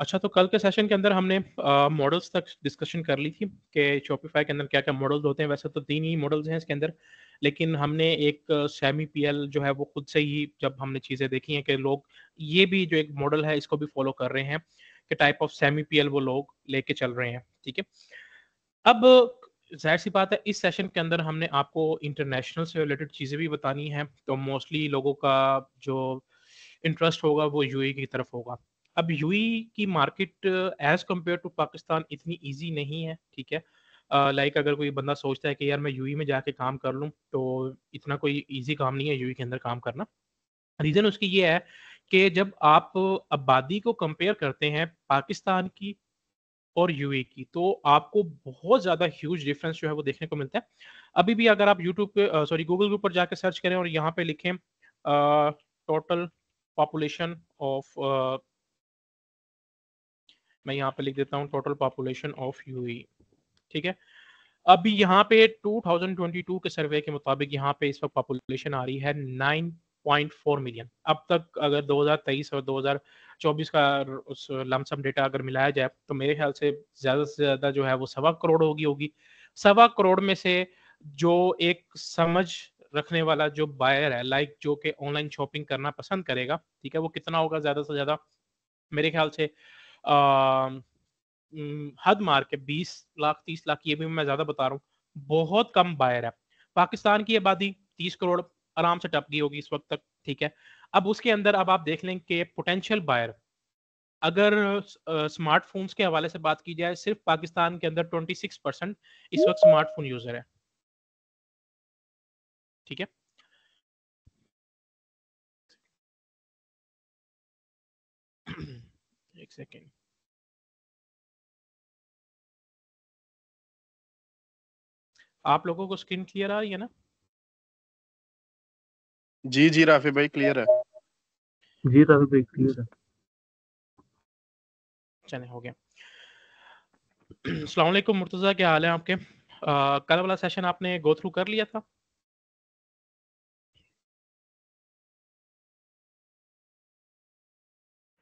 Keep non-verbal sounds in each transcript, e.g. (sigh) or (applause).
अच्छा तो कल के सेशन के अंदर हमने मॉडल्स तक डिस्कशन कर ली थी कि शॉपिफाई के अंदर क्या क्या मॉडल्स होते हैं वैसे तो तीन ही मॉडल्स हैं इसके अंदर लेकिन हमने एक सेमी पीएल जो है वो खुद से ही जब हमने चीज़ें देखी हैं कि लोग ये भी जो एक मॉडल है इसको भी फॉलो कर रहे हैं कि टाइप ऑफ सेमी पी वो लोग लेके चल रहे हैं ठीक है अब जाहिर सी बात है इस सेशन के अंदर हमने आपको इंटरनेशनल से रिलेटेड चीज़ें भी बतानी हैं तो मोस्टली लोगों का जो इंटरेस्ट होगा वो यूए e की तरफ होगा अब यूई की market as compare to Pakistan इतनी ईजी नहीं है ठीक है लाइक uh, like अगर कोई बंदा सोचता है कि यार मैं यूई में जाके काम कर लूँ तो इतना कोई ईजी काम नहीं है यूई के अंदर काम करना रीज़न उसकी ये है कि जब आप आबादी को कंपेयर करते हैं पाकिस्तान की और यूए की तो आपको बहुत ज़्यादा ह्यूज डिफरेंस जो है वो देखने को मिलता है अभी भी अगर आप यूट्यूब पे सॉरी गूगल के ऊपर जाकर सर्च करें और यहाँ पे लिखें टोटल पॉपुलेशन ऑफ मैं यहाँ पे लिख देता हूँ टोटल पॉपुलेशन ऑफ यू ठीक है अभी यहाँ पे 2022 के सर्वे के मुताबिक यहाँ पे इस वक्त पॉपुलेशन आ रही है 9.4 मिलियन अब तक अगर 2023 और 2024 का उस लमसम डेटा अगर मिलाया जाए तो मेरे ख्याल से ज़्यादा से ज़्यादा जो है वो सवा करोड़ होगी होगी सवा करोड़ में से जो एक समझ रखने वाला जो बायर है लाइक जो कि ऑनलाइन शॉपिंग करना पसंद करेगा ठीक है वो कितना होगा ज़्यादा से ज़्यादा मेरे ख्याल से हद मार के बीस लाख तीस लाख ये भी मैं ज्यादा बता रहा हूँ बहुत कम बायर है पाकिस्तान की आबादी तीस करोड़ आराम से टप गई होगी इस वक्त तक ठीक है अब उसके अंदर अब आप देख लें कि पोटेंशियल बायर अगर स्मार्टफोन्स के हवाले से बात की जाए सिर्फ पाकिस्तान के अंदर 26 परसेंट इस वक्त स्मार्टफोन यूजर है ठीक है (clears throat) एक सेकेंड आप लोगों को स्क्रीन क्लियर आ रही है ना जी जी राफी भाई क्लियर है जी राफी भाई क्लियर है चले हो गया अस्सलाम मुर्तजा क्या हाल है आपके आ, कल वाला सेशन आपने गो थ्रू कर लिया था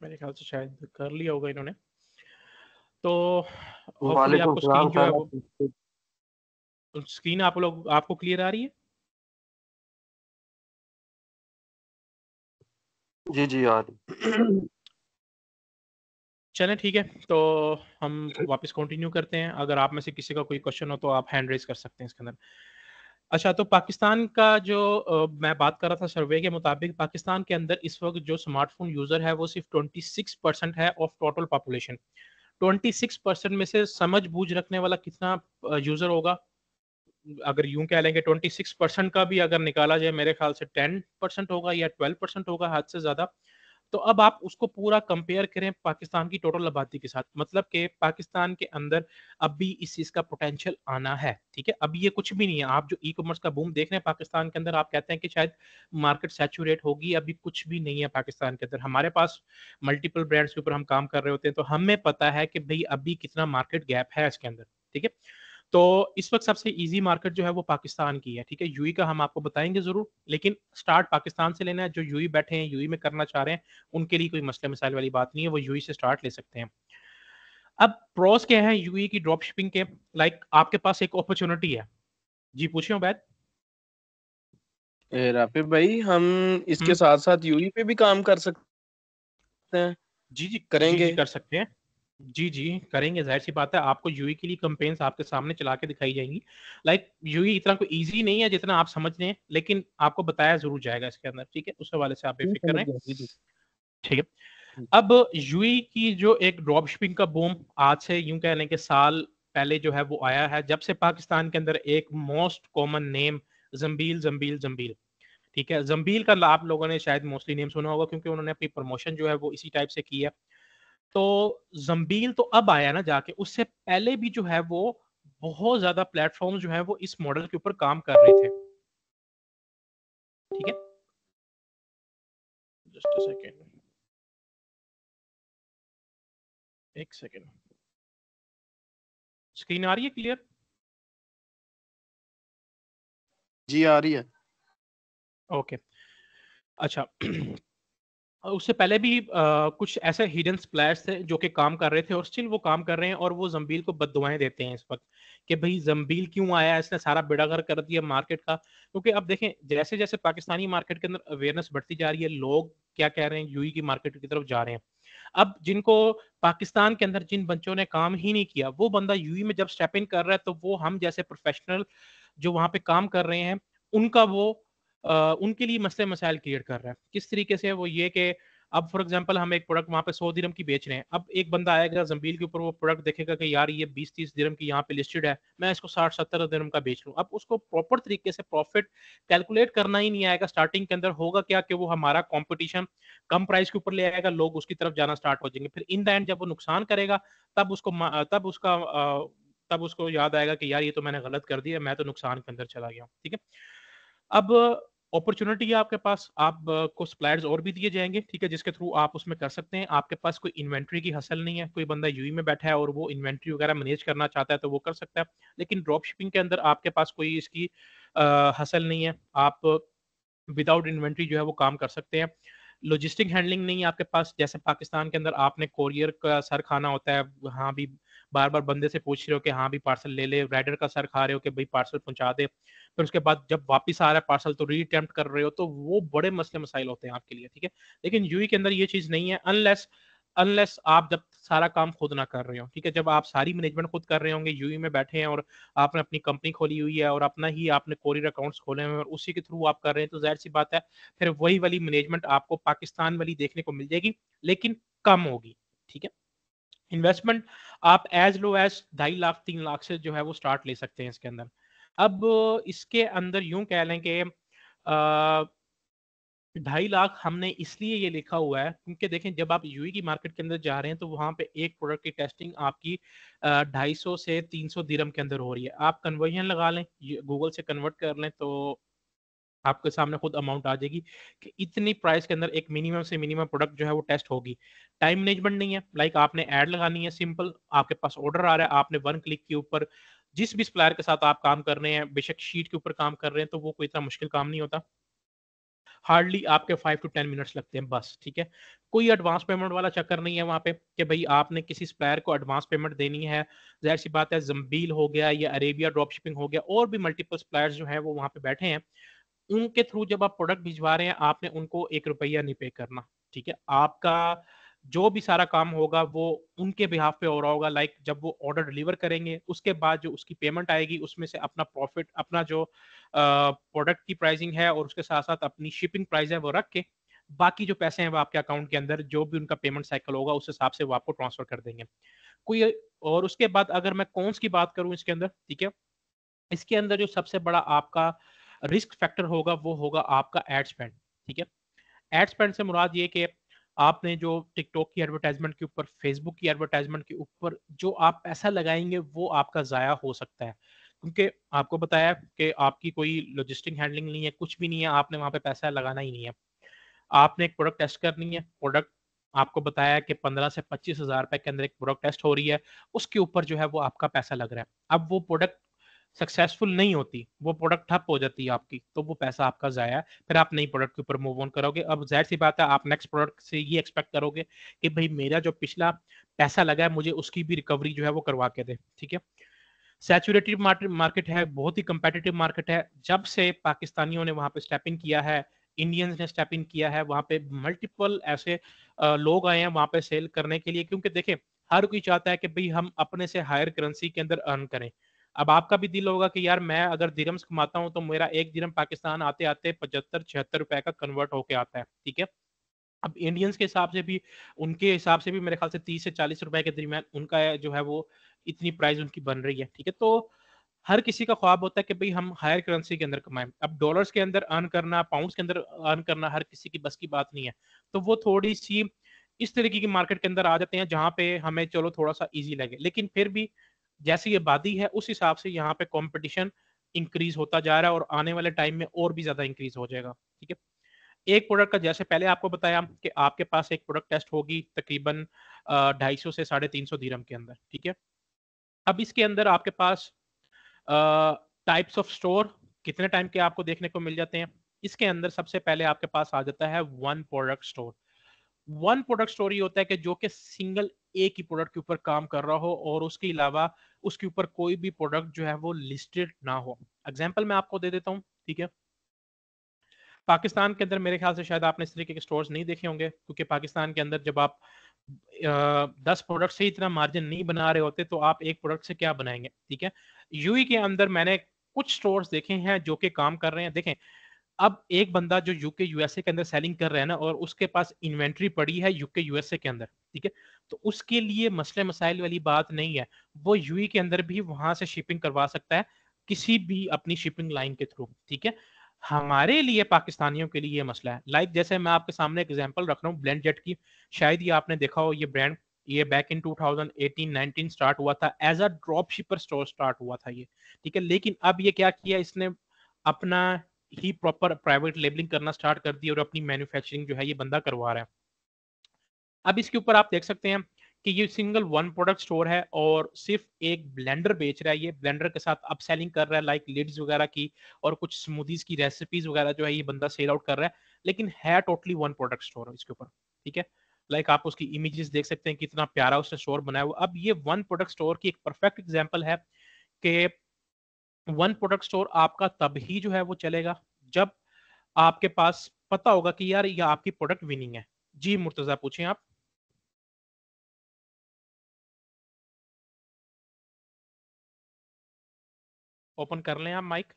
मेरे ख्याल से शायद कर लिया होगा इन्होंने तो आपको स्क्रीन जो है वो स्क्रीन तो आप लोग आपको क्लियर आ रही है जी जी आ रही चलें ठीक है तो हम वापस कंटिन्यू करते हैं अगर आप में से किसी का कोई क्वेश्चन हो तो आप हैंड रेज कर सकते हैं इसके अंदर अच्छा तो पाकिस्तान का जो मैं बात कर रहा था सर्वे के मुताबिक पाकिस्तान के अंदर इस वक्त जो स्मार्टफोन यूजर है वो सिर्फ 26 परसेंट है ऑफ टोटल पॉपुलेशन 26 परसेंट में से समझ बूझ रखने वाला कितना यूजर होगा अगर यूं कह लेंगे 26 परसेंट का भी अगर निकाला जाए मेरे ख्याल से 10 परसेंट होगा या 12 परसेंट होगा हद से ज़्यादा तो अब आप उसको पूरा कंपेयर करें पाकिस्तान की टोटल आबादी के साथ मतलब के पाकिस्तान के अंदर अब भी इस चीज़ का पोटेंशियल आना है ठीक है अब ये कुछ भी नहीं है आप जो ई कॉमर्स का बूम देख रहे हैं पाकिस्तान के अंदर आप कहते हैं कि शायद मार्केट सेचूरेट होगी अभी कुछ भी नहीं है पाकिस्तान के अंदर हमारे पास मल्टीपल ब्रांड्स के ऊपर हम काम कर रहे होते हैं तो हमें पता है कि भाई अभी कितना मार्केट गैप है इसके अंदर ठीक है तो इस वक्त सबसे इजी मार्केट जो है वो पाकिस्तान की है ठीक है यूई e का हम आपको बताएंगे जरूर लेकिन स्टार्ट पाकिस्तान से लेना है जो यूई e बैठे हैं यूई e में करना चाह रहे हैं उनके लिए कोई मसले मिसाइल वाली बात नहीं है वो यूई से स्टार्ट ले सकते हैं अब प्रोस क्या है यूई की ड्रॉप शिपिंग के लाइक आपके पास एक अपॉर्चुनिटी है जी पूछे बैद राफिब भाई हम इसके साथ साथ यूई पे भी काम कर सकते हैं जी जी करेंगे जी, जी, कर सकते हैं जी, जी, करेंगे ज़ाहिर-सी बात है आपको यूई के लिए कंपेन्स आपके सामने चला के दिखाई जाएंगी लाइक यूई इतना कोई ईज़ी नहीं है जितना आप समझ रहे हैं, लेकिन आपको बताया ज़रूर जाएगा इसके अंदर, ठीक है? उस हवाले से आप बेफ़िक्र रहे ठीक है। अब यूई की जो एक ड्रॉप शिपिंग का बूम आज से यूं कह लें कि साल पहले जो है वो आया है, जब से पाकिस्तान के अंदर एक most common name Zambeel Zambeel, Zambeel ठीक है? जम्बील का आप लोगों ने शायद मोस्टली नेम सुना होगा क्योंकि उन्होंने अपनी प्रमोशन जो है वो इसी टाइप से की है। तो जम्बील तो अब आया ना जाके उससे पहले भी जो है वो बहुत ज्यादा प्लेटफॉर्म जो है वो इस मॉडल के ऊपर काम कर रहे थे ठीक है जस्ट सेकेंड एक सेकेंड स्क्रीन आ रही है क्लियर जी आ रही है ओके okay. अच्छा (clears throat) उससे पहले भी आ, कुछ ऐसे हिडन प्लेयर्स थे जो कि काम कर रहे थे और स्टिल वो काम कर रहे हैं और वो जम्बील को बदवाएं देते हैं इस वक्त कि भाई जम्बील क्यों आया इसने सारा बेड़ा घर कर दिया मार्केट का क्योंकि अब देखें जैसे जैसे पाकिस्तानी मार्केट के अंदर अवेयरनेस बढ़ती जा रही है लोग क्या कह रहे हैं यूई e की मार्केट की तरफ जा रहे हैं अब जिनको पाकिस्तान के अंदर जिन बच्चों ने काम ही नहीं किया वो बंदा यूई e में जब स्टेप इन कर रहा है तो वो हम जैसे प्रोफेशनल जो वहाँ पे काम कर रहे हैं उनका वो उनके लिए मसले मसाइल क्रिएट कर रहा है किस तरीके से वो ये कि अब फॉर एग्जाम्पल हम एक प्रोडक्ट वहाँ पे सौ दिरम की बेच रहे हैं अब एक बंदा आएगा जम्बील के ऊपर वो प्रोडक्ट देखेगा कि यार ये बीस तीस दिरम की यहाँ पे लिस्टेड है मैं इसको साठ सत्तर दिरम का बेच लूँ अब उसको प्रॉपर तरीके से प्रॉफिट कैलकुलेट करना ही नहीं आएगा स्टार्टिंग के अंदर होगा क्या कि वो हमारा कॉम्पिटिशन कम प्राइस के ऊपर ले आएगा लोग उसकी तरफ जाना स्टार्ट हो जाएंगे फिर इन द एंड जब वो नुकसान करेगा तब उसको तब उसका तब उसको याद आएगा कि यार ये तो मैंने गलत कर दिया मैं तो नुकसान के अंदर चला गया ठीक है अब अपॉर्चुनिटी है आपके पास आपको सप्लायर्स और भी दिए जाएंगे ठीक है जिसके थ्रू आप उसमें कर सकते हैं आपके पास कोई इन्वेंट्री की हसल नहीं है कोई बंदा यूई e में बैठा है और वो इन्वेंट्री वगैरह मैनेज करना चाहता है तो वो कर सकता है लेकिन ड्रॉप शिपिंग के अंदर आपके पास कोई इसकी आ, हसल नहीं है आप विदाउट इन्वेंट्री जो है वो काम कर सकते हैं लॉजिस्टिक हैंडलिंग नहीं है आपके पास जैसे पाकिस्तान के अंदर आपने कोरियर का सर खाना होता है वहाँ भी बार बार बंदे से पूछ रहे हो कि हाँ भी पार्सल ले ले राइडर का सर खा रहे हो कि भाई पार्सल पहुंचा दे फिर उसके बाद जब वापस आ रहा है पार्सल तो रीअटेम्प्ट कर रहे हो तो वो बड़े मसले मसाइल होते हैं आपके लिए ठीक है लेकिन यूई e के अंदर ये चीज़ नहीं है अनलेस अनलेस आप जब सारा काम खुद ना कर रहे हो ठीक है जब आप सारी मैनेजमेंट खुद कर रहे होंगे यूई e में बैठे हैं और आपने अपनी कंपनी खोली हुई है और अपना ही आपने कोरियर अकाउंट्स खोले हुए हैं और उसी के थ्रू आप कर रहे हैं तो जाहिर सी बात है फिर वही वाली मैनेजमेंट आपको पाकिस्तान वाली देखने को मिल जाएगी लेकिन कम होगी ठीक है इन्वेस्टमेंट आप एज लो एज ढाई लाख तीन लाख से जो है वो स्टार्ट ले सकते हैं इसके अंदर अब इसके अंदर यूं कह लें कि ढाई लाख हमने इसलिए ये लिखा हुआ है क्योंकि देखें जब आप यूई e की मार्केट के अंदर जा रहे हैं तो वहां पे एक प्रोडक्ट की टेस्टिंग आपकी ढाई सौ से तीन सौ दिरम के अंदर हो रही है आप कन्वर्जन लगा लें गूगल से कन्वर्ट कर लें तो आपके सामने खुद अमाउंट आ जाएगी कि इतनी प्राइस के अंदर एक मिनिमम से मिनिमम प्रोडक्ट जो है वो टेस्ट होगी टाइम मैनेजमेंट नहीं है लाइक आपने एड लगानी है सिंपल आपके पास ऑर्डर आ रहा है आपने वन क्लिक के ऊपर जिस भी सप्लायर के साथ आप काम कर रहे हैं बेशक शीट के ऊपर काम कर रहे हैं तो वो कोई इतना मुश्किल काम नहीं होता हार्डली आपके फाइव टू टेन मिनट्स लगते हैं बस ठीक है कोई एडवांस पेमेंट वाला चक्कर नहीं है वहाँ पे कि भाई आपने किसी सप्लायर को एडवांस पेमेंट देनी है जाहिर सी बात है जम्बील हो गया या अरेबिया ड्रॉप शिपिंग हो गया और भी मल्टीपल सप्लायर्स जो है वो वहाँ पे बैठे हैं उनके थ्रू जब आप प्रोडक्ट भिजवा रहे हैं आपने उनको एक रुपया नहीं पे करना ठीक है आपका जो भी सारा काम होगा वो उनके बिहाफ पे हो रहा होगा लाइक जब वो ऑर्डर डिलीवर करेंगे उसके बाद जो उसकी पेमेंट आएगी उसमें से अपना प्रॉफिट अपना जो प्रोडक्ट की प्राइसिंग है और उसके साथ साथ अपनी शिपिंग प्राइस है वो रख के बाकी जो पैसे हैं वो आपके अकाउंट के अंदर जो भी उनका पेमेंट साइकिल होगा उस हिसाब से वो आपको ट्रांसफर कर देंगे कोई और उसके बाद अगर मैं कौन की बात करूँ इसके अंदर ठीक है इसके अंदर जो सबसे बड़ा आपका रिस्क फैक्टर होगा वो होगा आपका एड स्पेंड ठीक है एड स्पेंड से मुराद ये कि आपने जो टिकटॉक की एडवर्टाइजमेंट के ऊपर फेसबुक की एडवर्टाइजमेंट के ऊपर जो आप पैसा लगाएंगे वो आपका ज़ाया हो सकता है क्योंकि आपको बताया कि आपकी कोई लॉजिस्टिक हैंडलिंग नहीं है कुछ भी नहीं है आपने वहाँ पे पैसा लगाना ही नहीं है आपने एक प्रोडक्ट टेस्ट करनी है प्रोडक्ट आपको बताया कि 15 से पच्चीस हजार रुपए के अंदर एक प्रोडक्ट टेस्ट हो रही है उसके ऊपर जो है वो आपका पैसा लग रहा है अब वो प्रोडक्ट सक्सेसफुल नहीं होती वो प्रोडक्ट ठप हो जाती है आपकी तो वो पैसा आपका ज़ाया है फिर आप नई प्रोडक्ट के ऊपर मूव ऑन करोगे अब जाहिर सी बात है आप नेक्स्ट प्रोडक्ट से ये एक्सपेक्ट करोगे कि भाई मेरा जो पिछला पैसा लगा है मुझे उसकी भी रिकवरी जो है वो करवा के दे ठीक है सेचुरेटिव मार्केट है बहुत ही कंपेटिटिव मार्केट है जब से पाकिस्तानियों ने वहाँ पे स्टेप इन किया है इंडियंस ने स्टेप इन किया है वहाँ पे मल्टीपल ऐसे लोग आए हैं वहाँ पे सेल करने के लिए क्योंकि देखें हर कोई चाहता है कि भाई हम अपने से हायर करेंसी के अंदर अर्न करें अब आपका भी दिल होगा कि यार मैं अगर दिरम्स कमाता हूँ तो मेरा एक दिरम पाकिस्तान आते आते पचहत्तर छिहत्तर रुपए का कन्वर्ट होके आता है ठीक है अब इंडियंस के हिसाब से भी उनके हिसाब से भी मेरे ख्याल से तीस से चालीस रुपए के दरमियान उनका जो है वो इतनी प्राइस उनकी बन रही है ठीक है तो हर किसी का ख्वाब होता है कि भाई हम हायर करेंसी के अंदर कमाएं अब डॉलर्स के अंदर अर्न करना पाउंड्स के अंदर अर्न करना हर किसी की बस की बात नहीं है तो वो थोड़ी सी इस तरीके की मार्केट के अंदर आ जाते हैं जहाँ पे हमें चलो थोड़ा सा इजी लगे लेकिन फिर भी जैसी आबादी है उस हिसाब से यहाँ पे कॉम्पिटिशन इंक्रीज होता जा रहा है और आने वाले टाइम में और भी ज्यादा इंक्रीज हो जाएगा ठीक है एक प्रोडक्ट का जैसे पहले आपको बताया कि आपके पास एक प्रोडक्ट टेस्ट होगी तकरीबन ढाई सौ से साढ़े तीन सौ धीरम के अंदर ठीक है अब इसके अंदर आपके पास टाइप्स ऑफ स्टोर कितने टाइम के आपको देखने को मिल जाते हैं इसके अंदर सबसे पहले आपके पास आ जाता है one product store one product story होता है कि जो कि सिंगल एक ही प्रोडक्ट के ऊपर काम कर रहा हो और उसके अलावा उसके ऊपर कोई भी प्रोडक्ट जो है वो लिस्टेड ना हो एग्जाम्पल मैं आपको दे देता हूँ ठीक है पाकिस्तान के अंदर मेरे ख्याल से शायद आपने इस तरीके के स्टोर्स नहीं देखे होंगे क्योंकि पाकिस्तान के अंदर जब आप दस प्रोडक्ट से इतना मार्जिन नहीं बना रहे होते तो आप एक प्रोडक्ट से क्या बनाएंगे ठीक है यूई e के अंदर मैंने कुछ स्टोर्स देखे हैं जो कि काम कर रहे हैं देखें अब एक बंदा जो यूके यूएसए के अंदर सेलिंग कर रहा है ना और उसके पास इन्वेंट्री पड़ी है यूके यूएसए के अंदर ठीक है तो उसके लिए मसले मसाइल वाली बात नहीं है वो यूई e के अंदर भी वहां से शिपिंग करवा सकता है किसी भी अपनी शिपिंग लाइन के थ्रू ठीक है हमारे लिए पाकिस्तानियों के लिए ये मसला है लाइक like जैसे मैं आपके सामने एग्जाम्पल रख रहा हूँ ब्लैंड जेट की शायद ये आपने देखा हो ये ब्रांड ये बैक इन 2018-19 स्टार्ट हुआ था as a drop shipper store start हुआ था ये ठीक है लेकिन अब ये क्या किया इसने अपना ही प्रॉपर प्राइवेट लेबलिंग करना स्टार्ट कर दी और अपनी मैन्युफैक्चरिंग जो है ये बंदा करवा रहा है अब इसके ऊपर आप देख सकते हैं कि ये सिंगल वन प्रोडक्ट स्टोर है और सिर्फ एक ब्लेंडर बेच रहा है ये ब्लेंडर के साथ अप सेलिंग कर रहा है लाइक लिड्स वगैरह की और कुछ स्मूदीज की रेसिपीज वगैरह जो है ये बंदा सेल आउट कर रहा है लेकिन है टोटली वन प्रोडक्ट स्टोर इसके ऊपर ठीक है लाइक आप उसकी इमेजेस देख सकते हैं कितना प्यारा उसने स्टोर बनाया हुआ अब ये वन प्रोडक्ट स्टोर की एक परफेक्ट एग्जाम्पल है कि वन प्रोडक्ट स्टोर आपका तब ही जो है वो चलेगा जब आपके पास पता होगा कि यार ये या आपकी प्रोडक्ट विनिंग है जी मुर्तजा पूछें आप ओपन कर लें आप माइक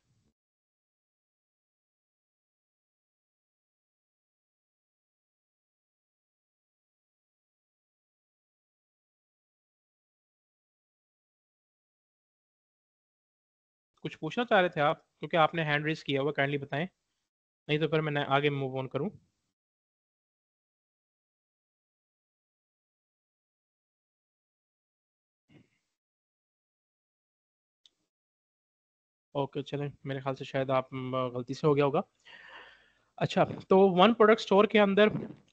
कुछ पूछना चाह रहे थे आप क्योंकि आपने हैंड रेस किया हुआ काइंडली बताएं नहीं तो फिर मैं आगे मूव ऑन करूं ओके चलें मेरे ख्याल से शायद आप गलती से हो गया होगा अच्छा तो वन प्रोडक्ट स्टोर के अंदर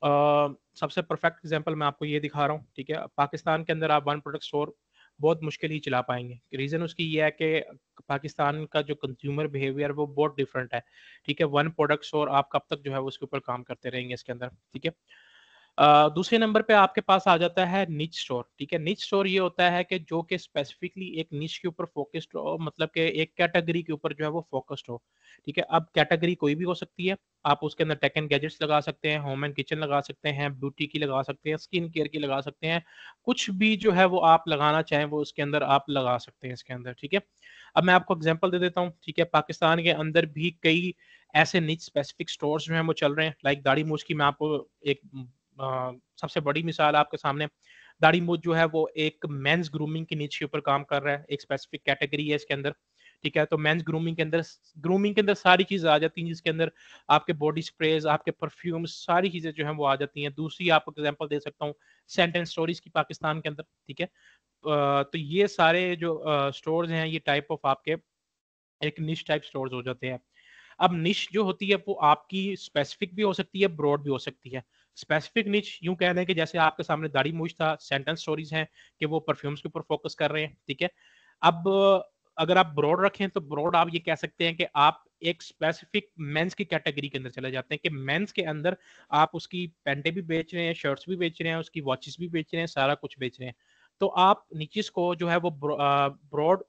आ, सबसे परफेक्ट एग्जांपल मैं आपको ये दिखा रहा हूँ ठीक है पाकिस्तान के अंदर आप वन प्रोडक्ट स्टोर बहुत मुश्किल ही चला पाएंगे रीज़न उसकी ये है कि पाकिस्तान का जो कंज्यूमर बिहेवियर वो बहुत डिफरेंट है ठीक है वन प्रोडक्ट्स और आप कब तक जो है उसके ऊपर काम करते रहेंगे इसके अंदर ठीक है दूसरे नंबर पे आपके पास आ जाता है निच स्टोर ठीक है निच स्टोर ये होता है कि जो कि स्पेसिफिकली एक निच के ऊपर फोकस्ड हो मतलब कि एक कैटेगरी के ऊपर जो है वो फोकस्ड हो ठीक है अब कैटेगरी कोई भी हो सकती है आप उसके अंदर टेक एंड गैजेट्स लगा सकते हैं होम एंड किचन लगा सकते हैं ब्यूटी की लगा सकते हैं स्किन केयर की लगा सकते हैं कुछ भी जो है वो आप लगाना चाहें वो उसके अंदर आप लगा सकते हैं इसके अंदर ठीक है अब मैं आपको एग्जाम्पल दे देता हूँ ठीक है पाकिस्तान के अंदर भी कई ऐसे निच स्पेसिफिक स्टोर्स जो हैं वो चल रहे हैं लाइक दाढ़ी मूछ की मैं आपको एक सबसे बड़ी मिसाल आपके सामने दाढ़ी मूछ जो है वो एक मेंस ग्रूमिंग के नीचे ऊपर काम कर रहा है एक स्पेसिफिक कैटेगरी है इसके अंदर ठीक है तो मेंस ग्रूमिंग के अंदर ग्रूमिंग के अंदर सारी चीज़ें आ जाती हैं जिसके अंदर आपके बॉडी स्प्रेज आपके परफ्यूम सारी चीज़ें जो है वो आ जाती हैं दूसरी आपको एग्जाम्पल दे सकता हूँ सेंट एंड स्टोरीज की पाकिस्तान के अंदर ठीक है तो ये सारे जो स्टोर हैं ये टाइप ऑफ आपके एक निश टाइप स्टोर हो जाते हैं अब निश जो होती है वो आपकी स्पेसिफिक भी हो सकती है ब्रॉड भी हो सकती है स्पेसिफिक नीच यूं कह लें कि जैसे आपके सामने दाढ़ी मूछ था सेंटेंस स्टोरीज हैं कि वो परफ्यूम्स के ऊपर फोकस कर रहे हैं ठीक है अब अगर आप ब्रॉड रखें तो ब्रॉड आप ये कह सकते हैं कि आप एक स्पेसिफिक मेंस की कैटेगरी के अंदर चले जाते हैं कि मेंस के अंदर आप उसकी पेंटे भी बेच रहे हैं शर्ट्स भी बेच रहे हैं उसकी वॉचेस भी बेच रहे हैं सारा कुछ बेच रहे हैं तो आप नीचे को जो है वो ब्रॉड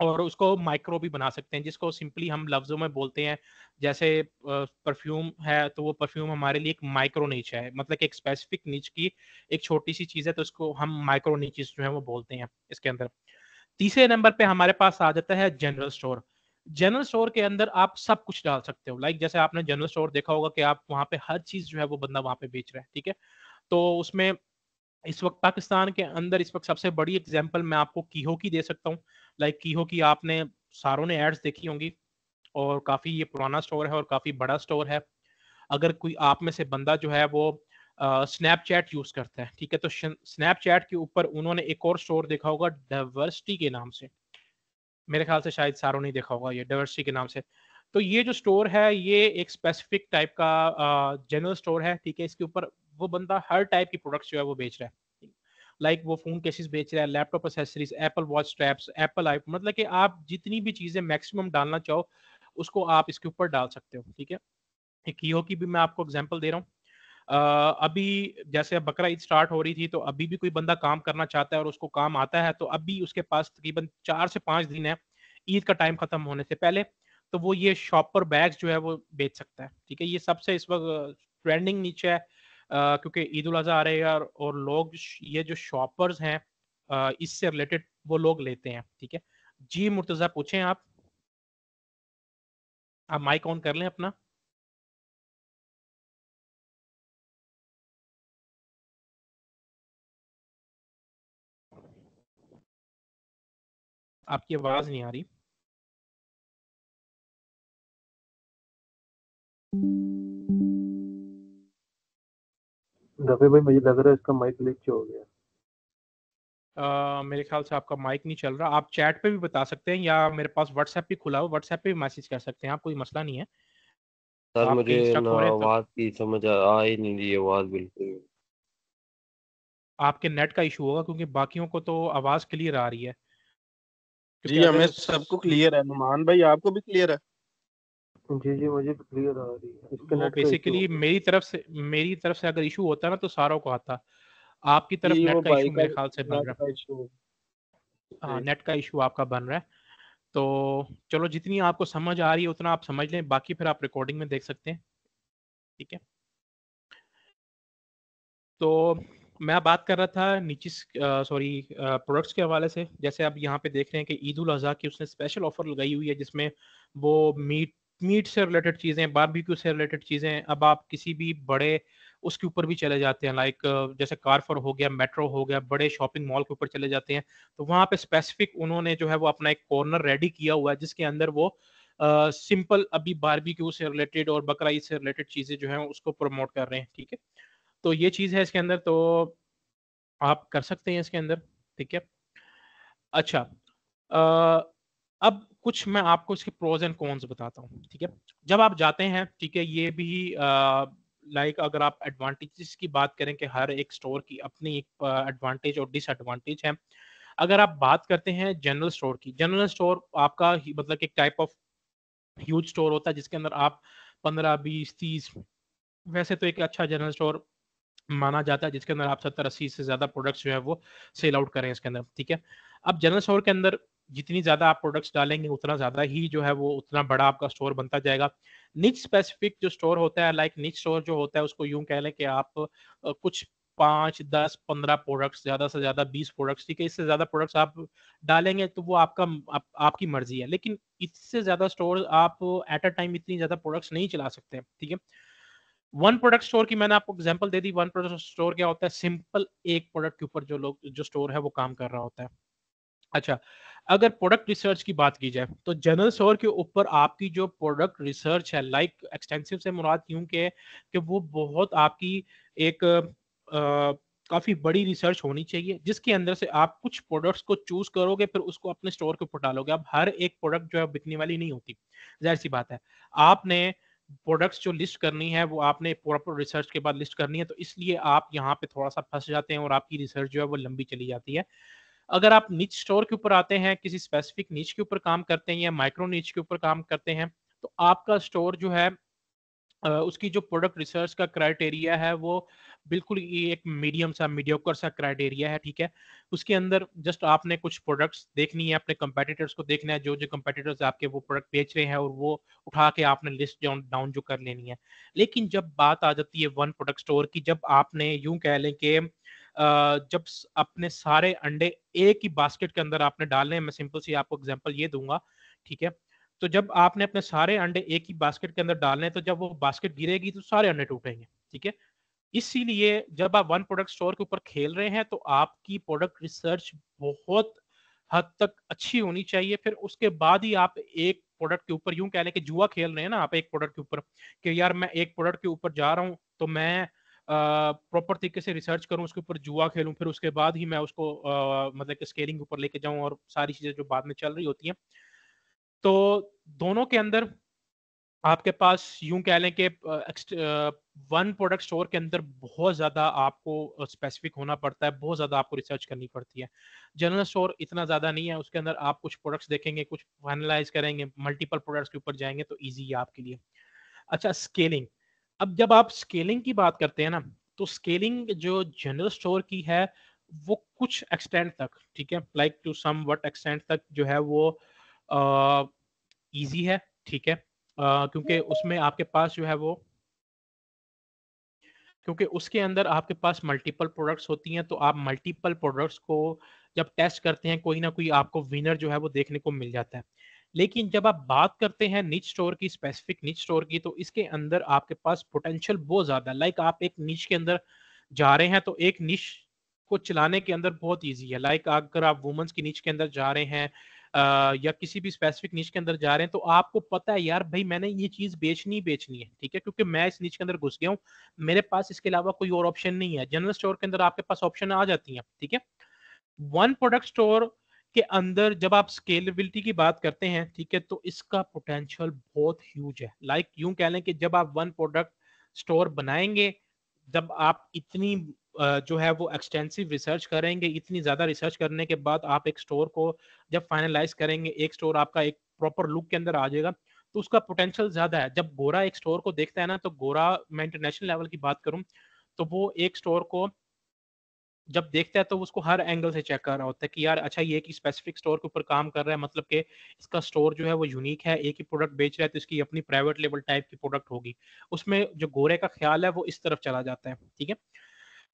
और उसको माइक्रो भी बना सकते हैं जिसको सिंपली हम लफ्जों में बोलते हैं जैसे परफ्यूम है तो वो परफ्यूम हमारे लिए एक माइक्रो नीच है मतलब एक स्पेसिफिक नीच की एक छोटी सी चीज़ है तो उसको हम माइक्रो नीचेस जो है वो बोलते हैं इसके अंदर तीसरे नंबर पे हमारे पास आ जाता है जनरल स्टोर जनरल स्टोर के अंदर आप सब कुछ डाल सकते हो लाइक जैसे आपने जनरल स्टोर देखा होगा कि आप वहां पे हर चीज़ जो है वो बंदा वहां पे बेच रहा है ठीक है तो उसमें इस वक्त पाकिस्तान के अंदर इस वक्त सबसे बड़ी एग्जाम्पल मैं आपको कीहो की दे सकता हूँ लाइक की हो कि आपने सारों ने एड्स देखी होंगी और काफ़ी ये पुराना स्टोर है और काफ़ी बड़ा स्टोर है अगर कोई आप में से बंदा जो है वो स्नैपचैट यूज़ करता है ठीक है तो स्नैपचैट के ऊपर उन्होंने एक और स्टोर देखा होगा डाइवर्सिटी के नाम से मेरे ख्याल से शायद सारों ने देखा होगा ये डाइवर्सिटी के नाम से तो ये जो स्टोर है ये एक स्पेसिफिक टाइप का जनरल स्टोर है ठीक है इसके ऊपर वो बंदा हर टाइप की प्रोडक्ट्स जो है वो बेच रहा है लाइक वो फोन केसेस बेच रहा है laptop accessories Apple watch straps Apple आई मतलब कि आप जितनी भी चीज़ें मैक्सिमम डालना चाहो उसको आप इसके ऊपर डाल सकते हो ठीक है एक यो की भी मैं आपको एग्जाम्पल दे रहा हूँ Uh, अभी जैसे अब बकरा ईद स्टार्ट हो रही थी तो अभी भी कोई बंदा काम करना चाहता है और उसको काम आता है तो अभी उसके पास तकरीबन चार से पांच दिन है ईद का टाइम खत्म होने से पहले तो वो ये शॉपर बैग्स जो है वो बेच सकता है ठीक है ये सबसे इस वक्त ट्रेंडिंग नीचे है क्योंकि ईद उल अजहा आ है और लोग ये जो शॉपर्स हैं इससे रिलेटेड वो लोग लेते हैं ठीक है जी मुर्तजा पूछें आप आप माइक ऑन कर लें अपना आपकी आवाज नहीं आ रही रफी भाई मुझे लग रहा है इसका माइक ग्लिच हो गया Uh, मेरे ख्याल से आपका माइक नहीं चल रहा आप चैट पे भी बता सकते हैं या मेरे पास व्हाट्सएप भी खुला हो व्हाट्सएप पे भी मैसेज कर सकते हैं आप कोई मसला नहीं है सर मुझे ना तो आवाज की समझ आ ही नहीं रही आवाज बिल्कुल आपके नेट का इशू होगा क्योंकि बाकियों को तो आवाज क्लियर आ रही है जी हमें सबको क्लियर है नुमान भाई आपको भी क्लियर है जी जी मुझे क्लियर आ रही है इसके बेसिकली मेरी तरफ से मेरी तरफ से अगर इशू होता ना तो सारों को आता आपकी तरफ नेट का इशू मेरे ख्याल से बन रहा है हाँ नेट का इशू आपका बन रहा है तो चलो जितनी आपको समझ आ रही है उतना आप समझ लें बाकी फिर आप रिकॉर्डिंग में देख सकते हैं ठीक है तो मैं बात कर रहा था नीचे सॉरी प्रोडक्ट्स के हवाले से जैसे आप यहाँ पे देख रहे हैं कि ईद उल अजहा की उसने स्पेशल ऑफर लगाई हुई है जिसमें वो मीट मीट से रिलेटेड चीज़ें बारबेक्यू से रिलेटेड चीज़ें अब आप किसी भी बड़े उसके ऊपर भी चले जाते हैं लाइक जैसे कारफर हो गया मेट्रो हो गया बड़े शॉपिंग मॉल के ऊपर चले जाते हैं तो वहाँ पे स्पेसिफिक उन्होंने जो है वो अपना एक कॉर्नर रेडी किया हुआ है जिसके अंदर वो सिंपल uh, अभी बारबेक्यू से रिलेटेड और बकरा से रिलेटेड चीज़ें जो हैं उसको प्रमोट कर रहे हैं ठीक है तो ये चीज़ है इसके अंदर तो आप कर सकते हैं इसके अंदर ठीक है अच्छा अब कुछ मैं आपको इसके प्रोज एंड कॉन्स बताता हूँ ठीक है जब आप जाते हैं ठीक है ये भी लाइक अगर आप एडवांटेजेस की बात करें कि हर एक स्टोर की अपनी एक एडवांटेज और डिसएडवांटेज है अगर आप बात करते हैं जनरल स्टोर की जनरल स्टोर आपका मतलब एक टाइप ऑफ ह्यूज स्टोर होता है जिसके अंदर आप पंद्रह बीस तीस वैसे तो एक अच्छा जनरल स्टोर माना जाता है जिसके अंदर आप सत्तर अस्सी से ज्यादा प्रोडक्ट्स जो है वो सेल आउट करें इसके अंदर ठीक है अब जनरल स्टोर के अंदर जितनी ज्यादा आप प्रोडक्ट्स डालेंगे उतना ज्यादा ही जो है वो उतना बड़ा आपका स्टोर बनता जाएगा निच स्पेसिफिक जो स्टोर होता है लाइक निच स्टोर जो होता है उसको यूं कह लें कि आप कुछ पाँच दस पंद्रह प्रोडक्ट्स ज़्यादा से ज़्यादा बीस प्रोडक्ट्स ठीक है इससे ज़्यादा प्रोडक्ट्स आप डालेंगे तो वो आपका आप, आपकी मर्जी है लेकिन इससे ज़्यादा स्टोर आप एट अ टाइम इतनी ज़्यादा प्रोडक्ट्स नहीं चला सकते ठीक है वन प्रोडक्ट स्टोर की मैंने आपको एग्जाम्पल दे दी वन प्रोडक्ट स्टोर क्या होता है सिंपल एक प्रोडक्ट के ऊपर जो लोग जो स्टोर है वो काम कर रहा होता है अच्छा अगर प्रोडक्ट रिसर्च की बात की जाए तो जनरल स्टोर के ऊपर आपकी जो प्रोडक्ट रिसर्च है लाइक like, एक्सटेंसिव से मुराद यूं के कि वो बहुत आपकी एक आ, काफ़ी बड़ी रिसर्च होनी चाहिए जिसके अंदर से आप कुछ प्रोडक्ट्स को चूज करोगे फिर उसको अपने स्टोर के ऊपर डालोगे अब हर एक प्रोडक्ट जो है बिकने वाली नहीं होती जाहिर सी बात है आपने प्रोडक्ट्स जो लिस्ट करनी है वो आपने प्रॉपर रिसर्च के बाद लिस्ट करनी है तो इसलिए आप यहाँ पे थोड़ा सा फंस जाते हैं और आपकी रिसर्च जो है वो लंबी चली जाती है अगर आप नीच स्टोर के ऊपर आते हैं किसी स्पेसिफिक नीच के ऊपर काम करते हैं या माइक्रो नीच के ऊपर काम करते हैं तो आपका स्टोर जो है उसकी जो प्रोडक्ट रिसर्च का क्राइटेरिया है वो बिल्कुल ये एक मीडियम सा मीडियोकर सा क्राइटेरिया है ठीक है उसके अंदर जस्ट आपने कुछ प्रोडक्ट्स देखनी है अपने कंपेटिटर्स को देखना है जो जो कंपेटिटर्स आपके वो प्रोडक्ट बेच रहे हैं और वो उठा के आपने लिस्ट डाउन जो कर लेनी है लेकिन जब बात आ जाती है वन प्रोडक्ट स्टोर की जब आपने यूं कह लें कि जब अपने सारे अंडे एक ही बास्केट के अंदर आपने डालने हैं मैं सिंपल सी आपको एग्जांपल ये दूंगा ठीक है तो जब आपने अपने सारे अंडे एक ही बास्केट के अंदर डालने हैं तो जब वो बास्केट गिरेगी तो सारे अंडे टूटेंगे ठीक है इसीलिए जब आप वन प्रोडक्ट स्टोर के ऊपर खेल रहे हैं तो आपकी प्रोडक्ट रिसर्च बहुत हद तक अच्छी होनी चाहिए फिर उसके बाद ही आप एक प्रोडक्ट के ऊपर यूं कह लें कि जुआ खेल रहे हैं ना आप एक प्रोडक्ट के ऊपर कि यार मैं एक प्रोडक्ट के ऊपर जा रहा हूं तो मैं प्रॉपर तरीके से रिसर्च करूँ उसके ऊपर जुआ खेलूँ फिर उसके बाद ही मैं उसको आ, मतलब कि स्केलिंग ऊपर लेके जाऊँ और सारी चीज़ें जो बाद में चल रही होती हैं तो दोनों के अंदर आपके पास यूं कह लें कि वन प्रोडक्ट स्टोर के अंदर बहुत ज़्यादा आपको स्पेसिफिक होना पड़ता है बहुत ज़्यादा आपको रिसर्च करनी पड़ती है जनरल स्टोर इतना ज़्यादा नहीं है उसके अंदर आप कुछ प्रोडक्ट्स देखेंगे कुछ फाइनलाइज करेंगे मल्टीपल प्रोडक्ट्स के ऊपर जाएंगे तो ईजी है आपके लिए अच्छा स्केलिंग अब जब आप स्केलिंग की बात करते हैं ना तो स्केलिंग जो जनरल स्टोर की है वो कुछ एक्सटेंट तक ठीक है like to somewhat extent तक जो है वो इजी है ठीक है क्योंकि उसमें आपके पास जो है वो क्योंकि उसके अंदर आपके पास मल्टीपल प्रोडक्ट्स होती हैं तो आप मल्टीपल प्रोडक्ट्स को जब टेस्ट करते हैं कोई ना कोई आपको विनर जो है वो देखने को मिल जाता है लेकिन जब आप बात करते हैं निच स्टोर की स्पेसिफिक निच स्टोर की तो इसके अंदर आपके पास पोटेंशियल बहुत ज़्यादा लाइक आप एक निच के अंदर जा रहे हैं तो एक निच को चलाने के अंदर बहुत ईजी है लाइक अगर आप वुमेंस की नीच के अंदर जा रहे हैं या किसी भी स्पेसिफिक नीच के अंदर जा रहे हैं तो आपको पता है यार भाई मैंने ये चीज बेचनी बेचनी है ठीक है क्योंकि मैं इस नीच के अंदर घुस गया हूँ मेरे पास इसके अलावा कोई और ऑप्शन नहीं है जनरल स्टोर के अंदर आपके पास ऑप्शन आ जाती है ठीक है वन प्रोडक्ट स्टोर के अंदर जब आप स्केलेबिलिटी की बात करते हैं ठीक है तो इसका पोटेंशियल बहुत ह्यूज है लाइक like, यूं कह लें कि जब आप वन प्रोडक्ट स्टोर बनाएंगे जब आप इतनी जो है वो एक्सटेंसिव रिसर्च करेंगे इतनी ज़्यादा रिसर्च करने के बाद आप एक स्टोर को जब फाइनलाइज करेंगे एक स्टोर आपका एक प्रॉपर लुक के अंदर आ जाएगा तो उसका पोटेंशियल ज़्यादा है जब गोरा एक स्टोर को देखता है ना तो गोरा मैं इंटरनेशनल लेवल की बात करूं तो वो एक स्टोर को जब देखता है तो उसको हर एंगल से चेक कर रहा होता है कि यार अच्छा ये कि स्पेसिफिक स्टोर के ऊपर काम कर रहा है मतलब कि इसका स्टोर जो है वो यूनिक है एक ही प्रोडक्ट बेच रहा है तो इसकी अपनी प्राइवेट लेवल टाइप की प्रोडक्ट होगी उसमें जो गोरे का ख्याल है वो इस तरफ चला जाता है ठीक है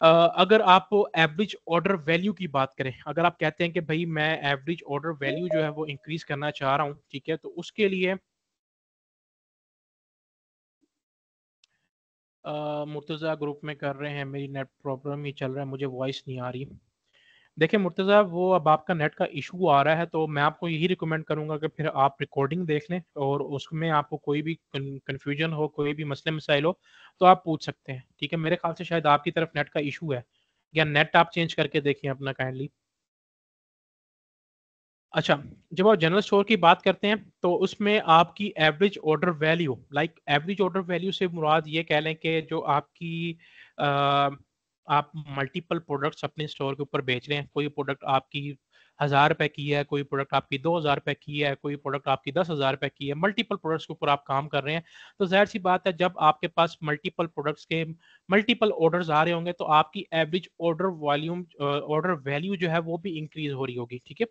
Uh, अगर आप एवरेज ऑर्डर वैल्यू की बात करें अगर आप कहते हैं कि भाई मैं एवरेज ऑर्डर वैल्यू जो है वो इंक्रीज करना चाह रहा हूँ ठीक है तो उसके लिए मुर्तज़ा ग्रुप में कर रहे हैं मेरी नेट प्रॉब्लम ही चल रहा है मुझे वॉइस नहीं आ रही देखिए मुर्तज़ा वो अब आपका नेट का इशू आ रहा है तो मैं आपको यही रिकमेंड करूंगा कि फिर आप रिकॉर्डिंग देख लें और उसमें आपको कोई भी कन्फ्यूजन हो कोई भी मसले मसाइल हो तो आप पूछ सकते हैं ठीक है मेरे ख्याल से शायद आपकी तरफ नेट का इशू है या नेट आप चेंज करके देखें अपना काइंडली अच्छा जब आप जनरल स्टोर की बात करते हैं तो उसमें आपकी average order value like average order value से मुराद ये कह लें कि जो आपकी आ, आप मल्टीपल प्रोडक्ट्स अपने स्टोर के ऊपर बेच रहे हैं कोई प्रोडक्ट आपकी हज़ार रुपये की है कोई प्रोडक्ट आपकी दो हज़ार रुपये की है कोई प्रोडक्ट आपकी दस हज़ार रुपये की है मल्टीपल प्रोडक्ट्स के ऊपर आप काम कर रहे हैं तो जाहिर सी बात है जब आपके पास मल्टीपल प्रोडक्ट्स के मल्टीपल ऑर्डर्स आ रहे होंगे तो आपकी average order volume order value जो है वो भी इंक्रीज हो रही होगी ठीक है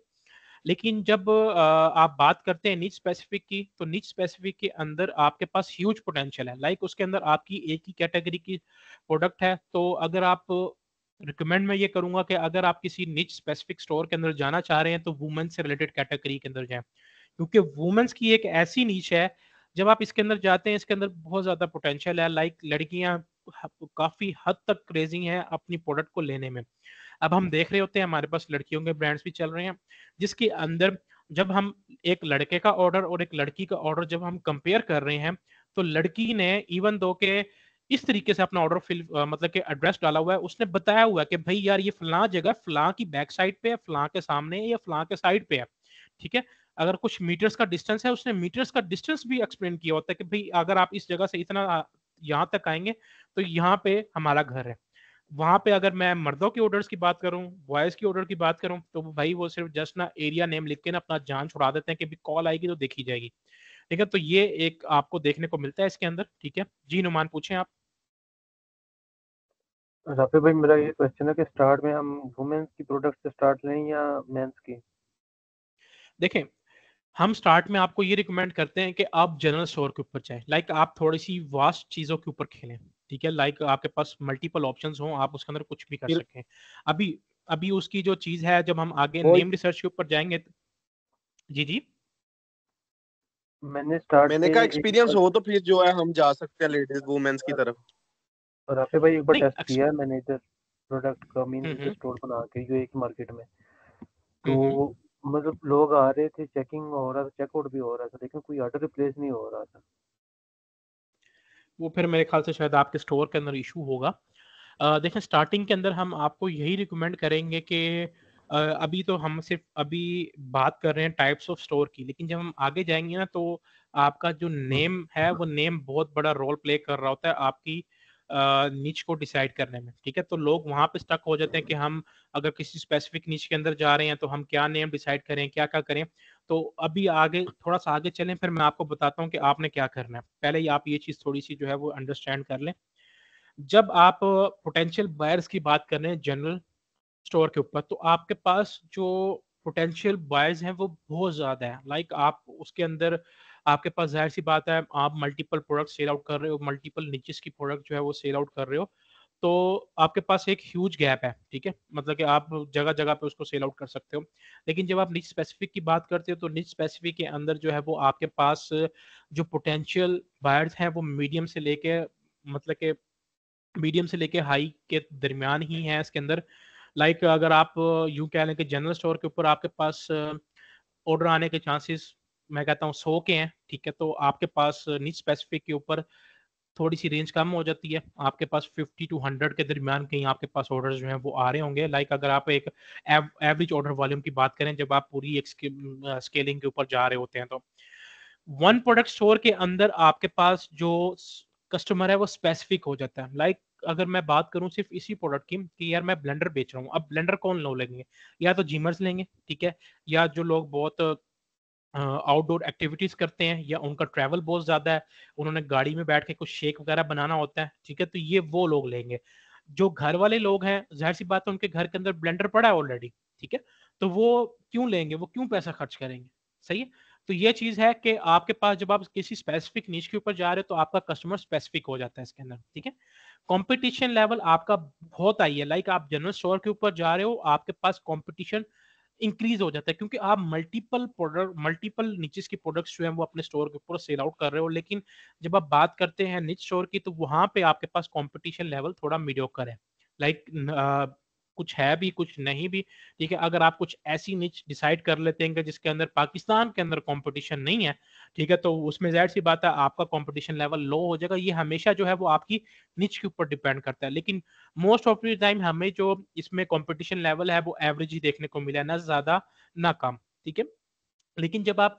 लेकिन जब आप बात करते हैं नीच स्पेसिफिक की तो नीच स्पेसिफिक के अंदर आपके पास ह्यूज पोटेंशियल है लाइक उसके अंदर आपकी एक ही कैटेगरी की प्रोडक्ट है तो अगर आप रिकमेंड मैं ये करूंगा कि अगर आप किसी निच स्पेसिफिक स्टोर के अंदर जाना चाह रहे हैं तो वुमेन्स से रिलेटेड कैटेगरी के अंदर जाएं क्योंकि वुमेन्स की एक ऐसी नीच है जब आप इसके अंदर जाते हैं इसके अंदर बहुत ज़्यादा पोटेंशियल है लाइक लड़कियां काफ़ी हद तक क्रेजी हैं अपनी प्रोडक्ट को लेने में अब हम देख रहे होते हैं हमारे पास लड़कियों के ब्रांड्स भी चल रहे हैं जिसके अंदर जब हम एक लड़के का ऑर्डर और एक लड़की का ऑर्डर जब हम कंपेयर कर रहे हैं तो लड़की ने इवन दो के इस तरीके से अपना ऑर्डर फिल मतलब के एड्रेस डाला हुआ है उसने बताया हुआ है कि भाई यार ये फलां जगह फलां की बैक साइड पे है फलां के सामने है या फलां के साइड पे है ठीक है अगर कुछ मीटर्स का डिस्टेंस है उसने मीटर्स का डिस्टेंस भी एक्सप्लेन किया होता है कि भाई अगर आप इस जगह से इतना यहाँ तक आएंगे तो यहाँ पे हमारा घर है वहां पे अगर मैं मर्दों के ऑर्डर्स की बात करूं बॉयज की ऑर्डर की बात करूं तो भाई वो सिर्फ जस्ट ना एरिया नेम लिख के ना अपना जान छुड़ा देते हैं कि कॉल आएगी तो देखी जाएगी ठीक है तो ये एक आपको देखने को मिलता है इसके अंदर ठीक है जी नुमान पूछे आप राफे भाई मेरा ये क्वेश्चन है कि स्टार्ट में हम वुमेन्स की प्रोडक्ट से स्टार्ट लें या मेंस की देखें हम स्टार्ट में आपको ये रिकमेंड करते हैं कि आप जनरल स्टोर के ऊपर जाएं लाइक आप थोड़ी सी वास्ट चीज़ों के ऊपर खेलें ठीक है लाइक आपके पास मल्टीपल ऑप्शन हो आप उसके अंदर कुछ भी कर सकें अभी अभी उसकी जो चीज है जब हम आगे नेम रिसर्च के ऊपर जाएंगे जी जी मैंने स्टार्ट मैंने कहा एक्सपीरियंस हो तो फिर जो है हम जा सकते हैं लेडीज वुमेन्स की तरफ और आपे भाई एक बार टेस्ट किया मैंने इधर प्रोडक्ट का मीन हम्म, स्टोर हम्म। बना के जो एक मार्केट में तो हम्म, मतलब लोग आ रहे थे चेकिंग हो रहा था चेकआउट भी हो रहा था लेकिन कोई ऑर्डर रिप्लेस नहीं हो रहा था वो फिर मेरे ख्याल से शायद आपके स्टोर के अंदर इशू होगा देखें स्टार्टिंग के अंदर हम आपको यही रिकमेंड करेंगे कि अभी तो हम सिर्फ अभी बात कर रहे हैं टाइप्स ऑफ स्टोर की लेकिन जब हम आगे जाएंगे ना तो आपका जो नेम है वो नेम बहुत बड़ा रोल प्ले कर रहा होता है आपकी नीच को डिसाइड करने में ठीक है तो लोग वहां पे स्टक हो जाते हैं कि हम अगर किसी स्पेसिफिक नीच के अंदर जा रहे हैं तो हम क्या नेम डिसाइड करें क्या क्या करें तो अभी आगे थोड़ा सा आगे चलें फिर मैं आपको बताता हूँ कि आपने क्या करना है पहले ही आप ये चीज़ थोड़ी सी जो है वो अंडरस्टैंड कर लें जब आप पोटेंशियल बायर्स की बात कर रहे हैं जनरल स्टोर के ऊपर तो आपके पास जो पोटेंशियल बायर्स हैं वो बहुत ज़्यादा है लाइक आप उसके अंदर आपके पास जाहिर सी बात है आप मल्टीपल प्रोडक्ट सेल आउट कर रहे हो मल्टीपल निचेस की प्रोडक्ट जो है वो सेल आउट कर रहे हो तो आपके पास एक ह्यूज गैप है ठीक है मतलब कि आप जगह जगह पे उसको सेल आउट कर सकते हो लेकिन जब आप निच स्पेसिफिक की बात करते हो तो निच स्पेसिफिक के अंदर जो है वो आपके पास जो पोटेंशियल बायर्स हैं वो मीडियम से लेके मतलब के मीडियम से लेके हाई के दरमियान ही हैं इसके अंदर लाइक like, अगर आप यूँ कह लें कि जनरल स्टोर के ऊपर आपके पास ऑर्डर आने के चांसेस मैं कहता हूँ सो के हैं ठीक है तो आपके पास नीच स्पेसिफिक के ऊपर थोड़ी सी रेंज कम हो जाती है आपके पास 50 टू 100 के दरमियान कहीं आपके पास ऑर्डर्स जो हैं वो आ रहे होंगे लाइक अगर आप एक एवरेज ऑर्डर वॉल्यूम की बात करें जब आप पूरी एक स्केलिंग के ऊपर जा रहे होते हैं तो वन प्रोडक्ट स्टोर के अंदर आपके पास जो कस्टमर है वो स्पेसिफिक हो जाता है लाइक like, अगर मैं बात करूं सिर्फ इसी प्रोडक्ट की कि यार मैं ब्लेंडर बेच रहा हूँ अब ब्लेंडर कौन लो लेंगे या तो जीमर्स लेंगे ठीक है या जो लोग बहुत आउटडोर एक्टिविटीज करते हैं या उनका ट्रैवल बहुत ज्यादा है उन्होंने गाड़ी में बैठ के कुछ शेक वगैरह बनाना होता है ठीक है तो ये वो लोग लेंगे जो घर वाले लोग हैं जाहिर सी बात है उनके घर के अंदर ब्लेंडर पड़ा है ऑलरेडी ठीक है तो वो क्यों लेंगे वो क्यों पैसा खर्च करेंगे सही है तो ये चीज है कि आपके पास जब आप किसी स्पेसिफिक नीच के ऊपर जा रहे हो तो आपका कस्टमर स्पेसिफिक हो जाता है इसके अंदर ठीक है कंपटीशन लेवल आपका बहुत आई है लाइक आप जनरल स्टोर के ऊपर जा रहे हो आपके पास कंपटीशन इंक्रीज हो जाता है क्योंकि आप मल्टीपल प्रोडक्ट मल्टीपल निचेस के प्रोडक्ट्स जो है वो अपने स्टोर के ऊपर सेल आउट कर रहे हो लेकिन जब आप बात करते हैं निच स्टोर की तो वहां पे आपके पास कॉम्पिटिशन लेवल थोड़ा मीडियोकर है लाइक like, कुछ है भी कुछ नहीं भी ठीक है अगर आप कुछ ऐसी निच डिसाइड कर लेते हैं जिसके अंदर पाकिस्तान के अंदर कॉम्पिटिशन नहीं है ठीक है तो उसमें जाहिर सी बात है आपका कॉम्पिटिशन लेवल लो हो जाएगा ये हमेशा जो है वो आपकी निच के ऊपर डिपेंड करता है लेकिन मोस्ट ऑफ द टाइम हमें जो इसमें कॉम्पिटिशन लेवल है वो एवरेज ही देखने को मिला ना ज्यादा ना कम ठीक है लेकिन जब आप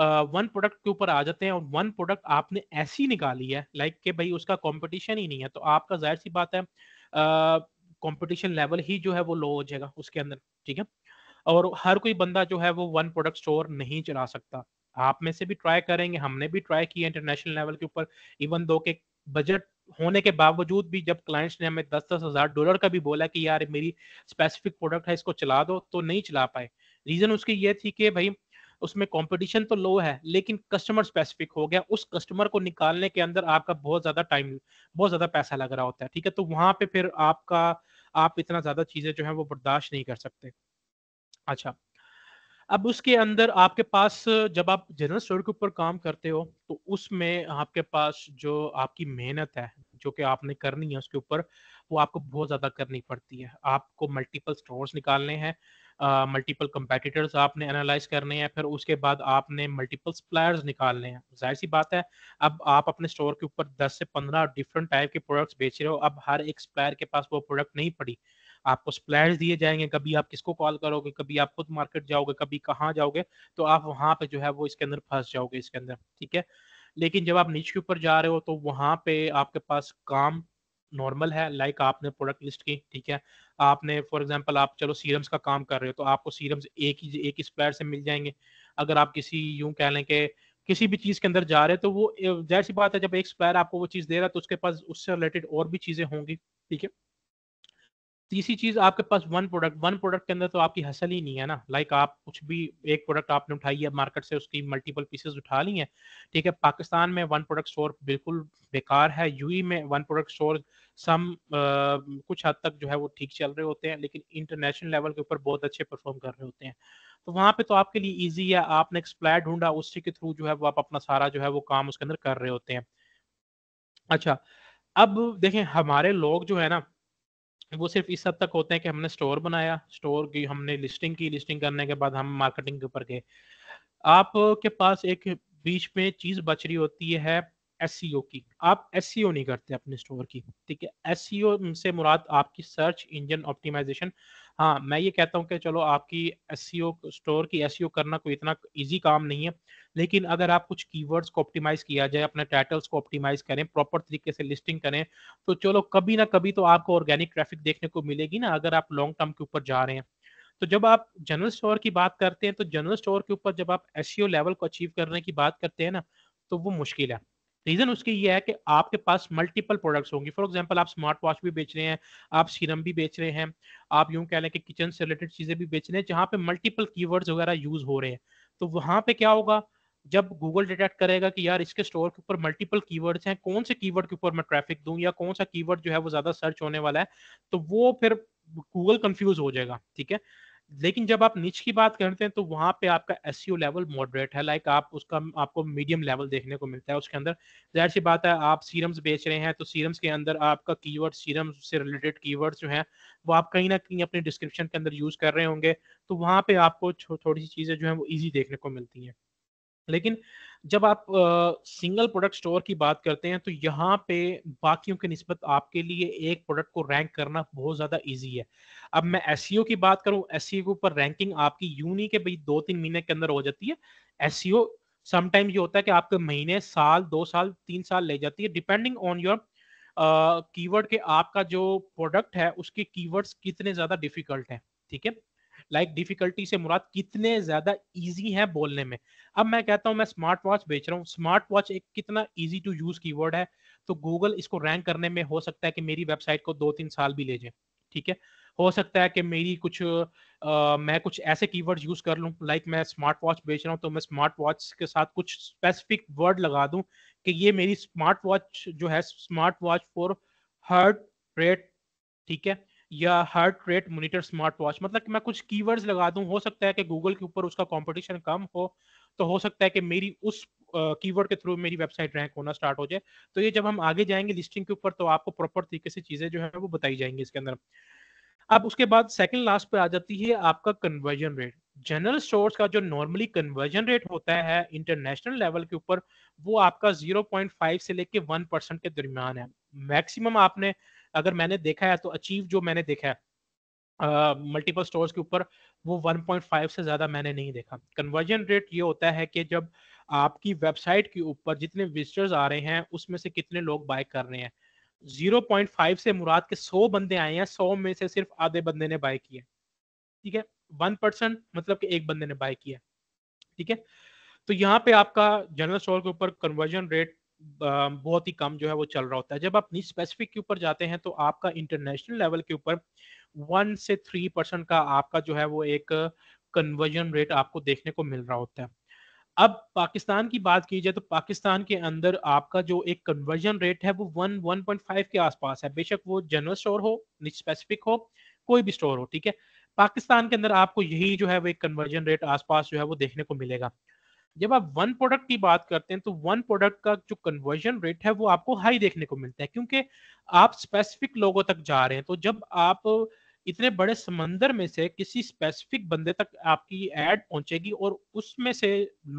वन uh, प्रोडक्ट के ऊपर आ जाते हैं और वन प्रोडक्ट आपने ऐसी निकाली है लाइक like के भाई उसका कंपटीशन ही नहीं है तो आपका जाहिर सी बात है uh, कंपटीशन लेवल ही जो है वो लो हो जाएगा उसके अंदर ठीक है और हर कोई बंदा जो है वो वन प्रोडक्ट स्टोर नहीं चला सकता आप में से भी ट्राई करेंगे हमने भी ट्राई किया इंटरनेशनल लेवल के ऊपर इवन दो के बजट होने के बावजूद भी जब क्लाइंट्स ने हमें दस दस हजार डॉलर का भी बोला कि यार मेरी स्पेसिफिक प्रोडक्ट है इसको चला दो तो नहीं चला पाए रीजन उसकी ये थी कि भाई उसमें कंपटीशन तो लो है लेकिन कस्टमर स्पेसिफिक हो गया उस कस्टमर को निकालने के अंदर आपका बहुत ज्यादा टाइम बहुत ज्यादा पैसा लग रहा होता है ठीक है तो वहां पे फिर आपका आप इतना ज्यादा चीजें जो है वो बर्दाश्त नहीं कर सकते अच्छा अब उसके अंदर आपके पास जब आप जनरल स्टोर के ऊपर काम करते हो तो उसमें आपके पास जो आपकी मेहनत है जो कि आपने करनी है उसके ऊपर वो आपको बहुत ज़्यादा करनी पड़ती है आपको मल्टीपल स्टोर्स निकालने हैं मल्टीपल कंपेटिटर्स आपने एनालाइज करने हैं फिर उसके बाद आपने मल्टीपल सप्लायर्स निकालने हैं जाहिर सी बात है अब आप अपने स्टोर के ऊपर 10 से 15 डिफरेंट टाइप के प्रोडक्ट्स बेच रहे हो अब हर एक सप्लायर के पास वो प्रोडक्ट नहीं पड़ी आपको सप्लायर्स दिए जाएंगे कभी आप किसको कॉल करोगे कभी आप खुद मार्केट जाओगे कभी कहाँ जाओगे तो आप वहाँ पे जो है वो इसके अंदर फंस जाओगे इसके अंदर ठीक है लेकिन जब आप नीच के ऊपर जा रहे हो तो वहाँ पे आपके पास काम नॉर्मल है लाइक आपने प्रोडक्ट लिस्ट की ठीक है आपने फॉर एग्जांपल आप चलो सीरम्स का काम कर रहे हो तो आपको सीरम्स एक ही एक ही सप्लायर से मिल जाएंगे अगर आप किसी यूं कह लें कि किसी भी चीज़ के अंदर जा रहे हैं तो वो जाहिर सी बात है जब एक सप्लायर आपको वो चीज़ दे रहा है तो उसके पास उससे रिलेटेड और भी चीज़ें होंगी ठीक है तीसरी चीज आपके पास वन प्रोडक्ट वन प्रोडक्ट के अंदर तो आपकी हसल ही नहीं है ना लाइक आप कुछ भी एक प्रोडक्ट आपने उठाई है मार्केट से उसकी मल्टीपल पीसेस उठा ली हैं ठीक है पाकिस्तान में वन प्रोडक्ट स्टोर बिल्कुल बेकार है यूई e में वन प्रोडक्ट स्टोर सम कुछ हद तक जो है वो ठीक चल रहे होते हैं लेकिन इंटरनेशनल लेवल के ऊपर बहुत अच्छे परफॉर्म कर रहे होते हैं तो वहाँ पे तो आपके लिए ईजी है आपने एक्सप्लायर ढूंढा उसी के थ्रू जो है वो आप अपना सारा जो है वो काम उसके अंदर कर रहे होते हैं अच्छा अब देखें हमारे लोग जो है ना वो सिर्फ इस हद तक होते हैं कि हमने स्टोर बनाया स्टोर की हमने लिस्टिंग की लिस्टिंग करने के बाद हम मार्केटिंग के ऊपर गए आपके पास एक बीच में चीज बच रही होती है एस e की आप एस e नहीं करते अपने स्टोर की ठीक है एस e से मुराद आपकी सर्च इंजन ऑप्टिमाइजेशन हाँ मैं ये कहता हूँ कि चलो आपकी एस स्टोर e की एस e करना कोई इतना ईजी काम नहीं है लेकिन अगर आप कुछ कीवर्ड्स को ऑप्टिमाइज किया जाए अपने टाइटल्स को ऑप्टिमाइज करें प्रॉपर तरीके से लिस्टिंग करें तो चलो कभी ना कभी तो आपको ऑर्गेनिक ट्रैफिक देखने को मिलेगी ना अगर आप लॉन्ग टर्म के ऊपर जा रहे हैं तो जब आप जनरल स्टोर की बात करते हैं तो जनरल स्टोर के ऊपर जब आप एस लेवल e को अचीव करने की बात करते हैं ना तो वो मुश्किल है रीजन उसकी ये है कि आपके पास मल्टीपल प्रोडक्ट्स होंगे फॉर एग्जांपल आप स्मार्ट वॉच भी बेच रहे हैं आप सीरम भी बेच रहे हैं आप यूं कह लें कि किचन से रिलेटेड चीजें भी बेच रहे हैं जहां पे मल्टीपल कीवर्ड्स वगैरह यूज हो रहे हैं तो वहां पे क्या होगा जब गूगल डिटेक्ट करेगा कि यार इसके स्टोर के ऊपर मल्टीपल कीवर्ड्स हैं कौन से कीवर्ड के ऊपर मैं ट्रैफिक दूं या कौन सा कीवर्ड जो है वो ज्यादा सर्च होने वाला है तो वो फिर गूगल कंफ्यूज हो जाएगा ठीक है लेकिन जब आप नीच की बात करते हैं तो वहां पे आपका एस लेवल मॉडरेट है लाइक आप उसका आपको मीडियम लेवल देखने को मिलता है उसके अंदर जाहिर सी बात है आप सीरम्स बेच रहे हैं तो सीरम्स के अंदर आपका कीवर्ड सीरम्स से रिलेटेड कीवर्ड्स जो हैं वो आप कहीं ना कहीं अपने डिस्क्रिप्शन के अंदर यूज कर रहे होंगे तो वहाँ पे आपको थोड़ी सी चीजें जो है वो ईजी देखने को मिलती हैं लेकिन जब आप सिंगल प्रोडक्ट स्टोर की बात करते हैं तो यहाँ पे बाकियों के निस्बत आपके लिए एक प्रोडक्ट को रैंक करना बहुत ज़्यादा इजी है अब मैं एस e की बात करूँ एस e के ऊपर रैंकिंग आपकी यूनी के भाई दो तीन महीने के अंदर हो जाती है एस समटाइम e ये होता है कि आपके महीने साल दो साल तीन साल ले जाती है डिपेंडिंग ऑन योर कीवर्ड के आपका जो प्रोडक्ट है उसके कीवर्ड्स कितने ज़्यादा डिफिकल्ट है ठीक है लाइक डिफिकल्टी से मुराद कितने ज्यादा ईजी है बोलने में अब मैं कहता हूँ मैं स्मार्ट वॉच बेच रहा हूँ स्मार्ट वॉच एक कितना ईजी टू यूज की है तो गूगल इसको रैंक करने में हो सकता है कि मेरी वेबसाइट को दो तीन साल भी ले जाए ठीक है हो सकता है कि मेरी कुछ आ, मैं कुछ ऐसे कीवर्ड्स यूज कर लूँ लाइक मैं स्मार्ट वॉच बेच रहा हूँ तो मैं स्मार्ट वॉच के साथ कुछ स्पेसिफिक वर्ड लगा दूँ कि ये मेरी स्मार्ट वॉच जो है smart watch for heart rate ठीक है या heart rate monitor smart watch मतलब कि मैं कुछ कीवर्ड्स लगा दूं हो सकता है कि गूगल के ऊपर उसका कंपटीशन कम हो तो हो सकता है कि मेरी उस कीवर्ड के थ्रू मेरी वेबसाइट रैंक होना स्टार्ट हो जाए तो ये जब हम आगे जाएंगे लिस्टिंग के ऊपर तो आपको प्रॉपर तरीके से चीजें जो है वो बताई जाएंगी इसके अंदर अब उसके बाद सेकंड लास्ट पर आ जाती है आपका कन्वर्जन रेट जनरल स्टोर्स का जो नॉर्मली कन्वर्जन रेट होता है इंटरनेशनल लेवल के ऊपर वो आपका 0.5 से लेके 1 परसेंट के दरमियान है मैक्सिमम आपने अगर मैंने देखा है तो अचीव जो मैंने देखा है मल्टीपल uh, स्टोर्स के ऊपर वो 1.5 से ज़्यादा मैंने नहीं देखा कन्वर्जन रेट ये होता है कि जब आपकी वेबसाइट के ऊपर जितने विजिटर्स आ रहे हैं उसमें से कितने लोग बाय कर रहे हैं 0.5 से मुराद के 100 बंदे आए हैं 100 में से सिर्फ आधे बंदे ने बाय किया ठीक है वन परसेंट मतलब कि एक बंदे ने बाय किया ठीक है तो यहाँ पे आपका जनरल स्टोर के ऊपर कन्वर्जन रेट बहुत ही कम जो है वो चल रहा होता है जब आप निच स्पेसिफिक के ऊपर जाते हैं तो आपका इंटरनेशनल लेवल के ऊपर वन से थ्री परसेंट का आपका जो है वो एक कन्वर्जन रेट आपको देखने को मिल रहा होता है अब पाकिस्तान की बात की जाए तो पाकिस्तान के अंदर आपका जो एक कन्वर्जन रेट है वो वन वन पॉइंट फाइव के आसपास है बेशक वो जनरल स्टोर हो निच स्पेसिफिक हो कोई भी स्टोर हो ठीक है पाकिस्तान के अंदर आपको यही जो है वो एक कन्वर्जन रेट आसपास जो है वो देखने को मिलेगा जब आप वन प्रोडक्ट की बात करते हैं तो वन प्रोडक्ट का जो कन्वर्जन रेट है वो आपको हाई देखने को मिलता है क्योंकि आप स्पेसिफिक लोगों तक जा रहे हैं तो जब आप इतने बड़े समंदर में से किसी स्पेसिफिक बंदे तक आपकी एड पहुंचेगी और उसमें से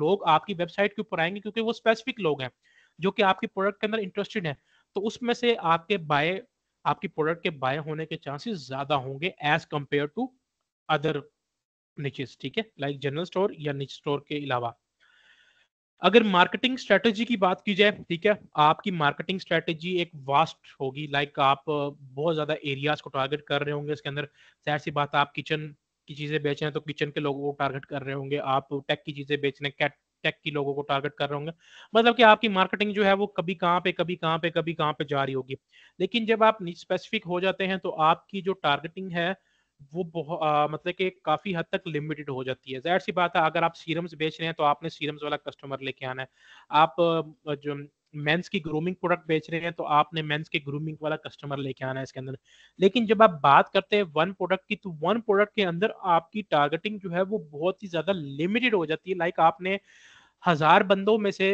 लोग आपकी वेबसाइट के ऊपर आएंगे क्योंकि वो स्पेसिफिक लोग हैं जो कि आपके प्रोडक्ट के अंदर इंटरेस्टेड हैं तो उसमें से आपके बाय आपकी प्रोडक्ट के बाय होने के चांसेस ज्यादा होंगे as compared to other niches ठीक है लाइक जनरल स्टोर या निच स्टोर के अलावा अगर मार्केटिंग स्ट्रेटेजी की बात की जाए ठीक है आपकी मार्केटिंग स्ट्रेटेजी एक वास्ट होगी लाइक आप बहुत ज्यादा एरियाज को टारगेट कर रहे होंगे इसके अंदर जाहिर सी बात आप किचन की चीजें बेच रहे हैं तो किचन के लोगों को टारगेट कर रहे होंगे आप टेक की चीजें बेच रहे हैं टेक की लोगों को टारगेट कर रहे होंगे मतलब कि आपकी मार्केटिंग जो है वो कभी कहाँ पे कभी कहाँ पे कभी कहाँ पे जा रही होगी लेकिन जब आप स्पेसिफिक हो जाते हैं तो आपकी जो टारगेटिंग है वो आ, मतलब कि काफी हद तक लिमिटेड हो जाती है जाहिर सी बात है अगर आप सीरम्स बेच रहे हैं तो आपने सीरम्स वाला कस्टमर लेके आना है आप जो मेंस की ग्रूमिंग प्रोडक्ट बेच रहे हैं तो आपने मेंस के ग्रूमिंग वाला कस्टमर लेके आना है इसके अंदर लेकिन जब आप बात करते हैं वन प्रोडक्ट की तो वन प्रोडक्ट के अंदर आपकी टारगेटिंग जो है वो बहुत ही ज्यादा लिमिटेड हो जाती है लाइक आपने हजार बंदों में से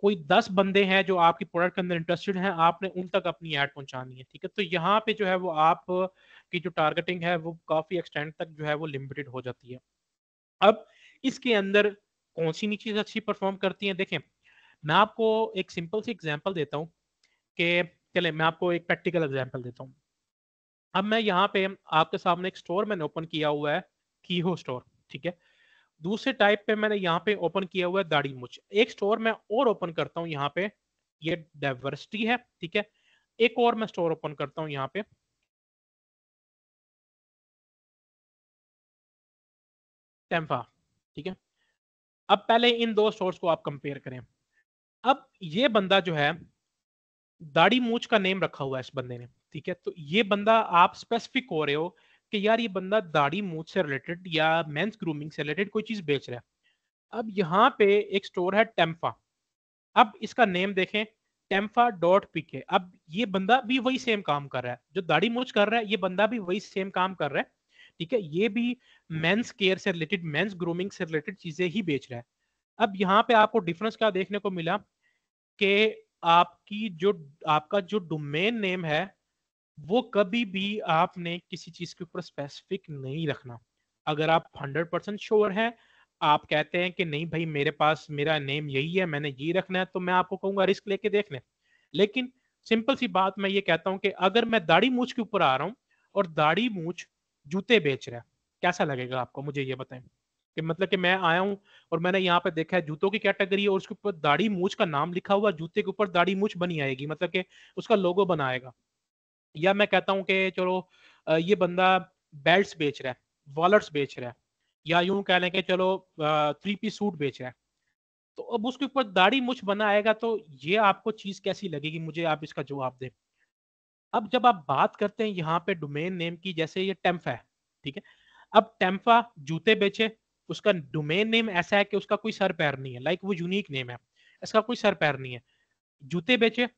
कोई दस बंदे हैं जो आपकी प्रोडक्ट के अंदर इंटरेस्टेड हैं आपने उन तक अपनी ऐड पहुंचानी है ठीक है तो यहाँ पे जो है वो आप की जो टारगेटिंग है वो काफी एक्सटेंड तक जो है वो लिमिटेड हो जाती है अब इसके अंदर कौन सी नीचे अच्छी परफॉर्म करती है देखें मैं आपको एक सिंपल सी एग्जाम्पल देता हूँ कि चले मैं आपको एक प्रैक्टिकल एग्जाम्पल देता हूँ अब मैं यहाँ पे आपके सामने एक स्टोर मैंने ओपन किया हुआ है की स्टोर ठीक है दूसरे टाइप पे मैंने यहाँ पे ओपन किया हुआ है दाढ़ी मुछ एक स्टोर मैं और ओपन करता हूँ यहाँ पे ये डाइवर्सिटी है ठीक है एक और मैं स्टोर ओपन करता हूँ यहाँ पे टेम्फा ठीक है अब पहले इन दो स्टोर्स को आप कंपेयर करें अब ये बंदा जो है दाढ़ी मूछ का नेम रखा हुआ है इस बंदे ने ठीक है तो ये बंदा आप स्पेसिफिक हो रहे हो कि यार ये बंदा दाढ़ी मूछ से रिलेटेड या मेंस ग्रूमिंग से रिलेटेड कोई चीज बेच रहा है अब यहाँ पे एक स्टोर है टेम्फा अब इसका नेम देखें टेम्फा डॉट पीके अब ये बंदा भी वही सेम काम कर रहा है जो दाढ़ी मूछ कर रहा है ये बंदा भी वही सेम काम कर रहा है ठीक है ये भी मेंस केयर से रिलेटेड मेंस ग्रूमिंग से रिलेटेड चीजें ही बेच रहा है अब यहाँ पे आपको डिफरेंस क्या देखने को मिला कि आपकी जो आपका जो डोमेन नेम है वो कभी भी आपने किसी चीज के ऊपर स्पेसिफिक नहीं रखना अगर आप हंड्रेड परसेंट श्योर है आप कहते हैं कि नहीं भाई मेरे पास मेरा नेम यही है मैंने ये रखना है तो मैं आपको कहूंगा रिस्क लेके देख लें लेकिन सिंपल सी बात मैं ये कहता हूँ कि अगर मैं दाढ़ी मूछ के ऊपर आ रहा हूँ और दाढ़ी मूछ जूते बेच रहा है कैसा लगेगा आपको मुझे ये बताएं कि मतलब कि मैं आया हूँ और मैंने यहाँ पे देखा है जूतों की कैटेगरी है और उसके ऊपर दाढ़ी मूछ का नाम लिखा हुआ जूते के ऊपर दाढ़ी मूछ बनी आएगी मतलब कि उसका लोगो बनाएगा या मैं कहता हूँ कि चलो ये बंदा बेल्ट बेच रहा है वॉलेट्स बेच रहा है या यूं कह लें कि चलो थ्री पी सूट बेच रहा है तो अब उसके ऊपर दाढ़ी मुछ बना आएगा तो ये आपको चीज कैसी लगेगी मुझे आप इसका जवाब दें अब जब आप बात करते हैं यहाँ पे डोमेन नेम की जैसे ये टेम्फा है ठीक है अब टेम्फा जूते बेचे उसका डोमेन नेम ऐसा है कि उसका कोई सर पैर नहीं है लाइक वो यूनिक नेम है इसका कोई सर पैर नहीं है जूते बेचे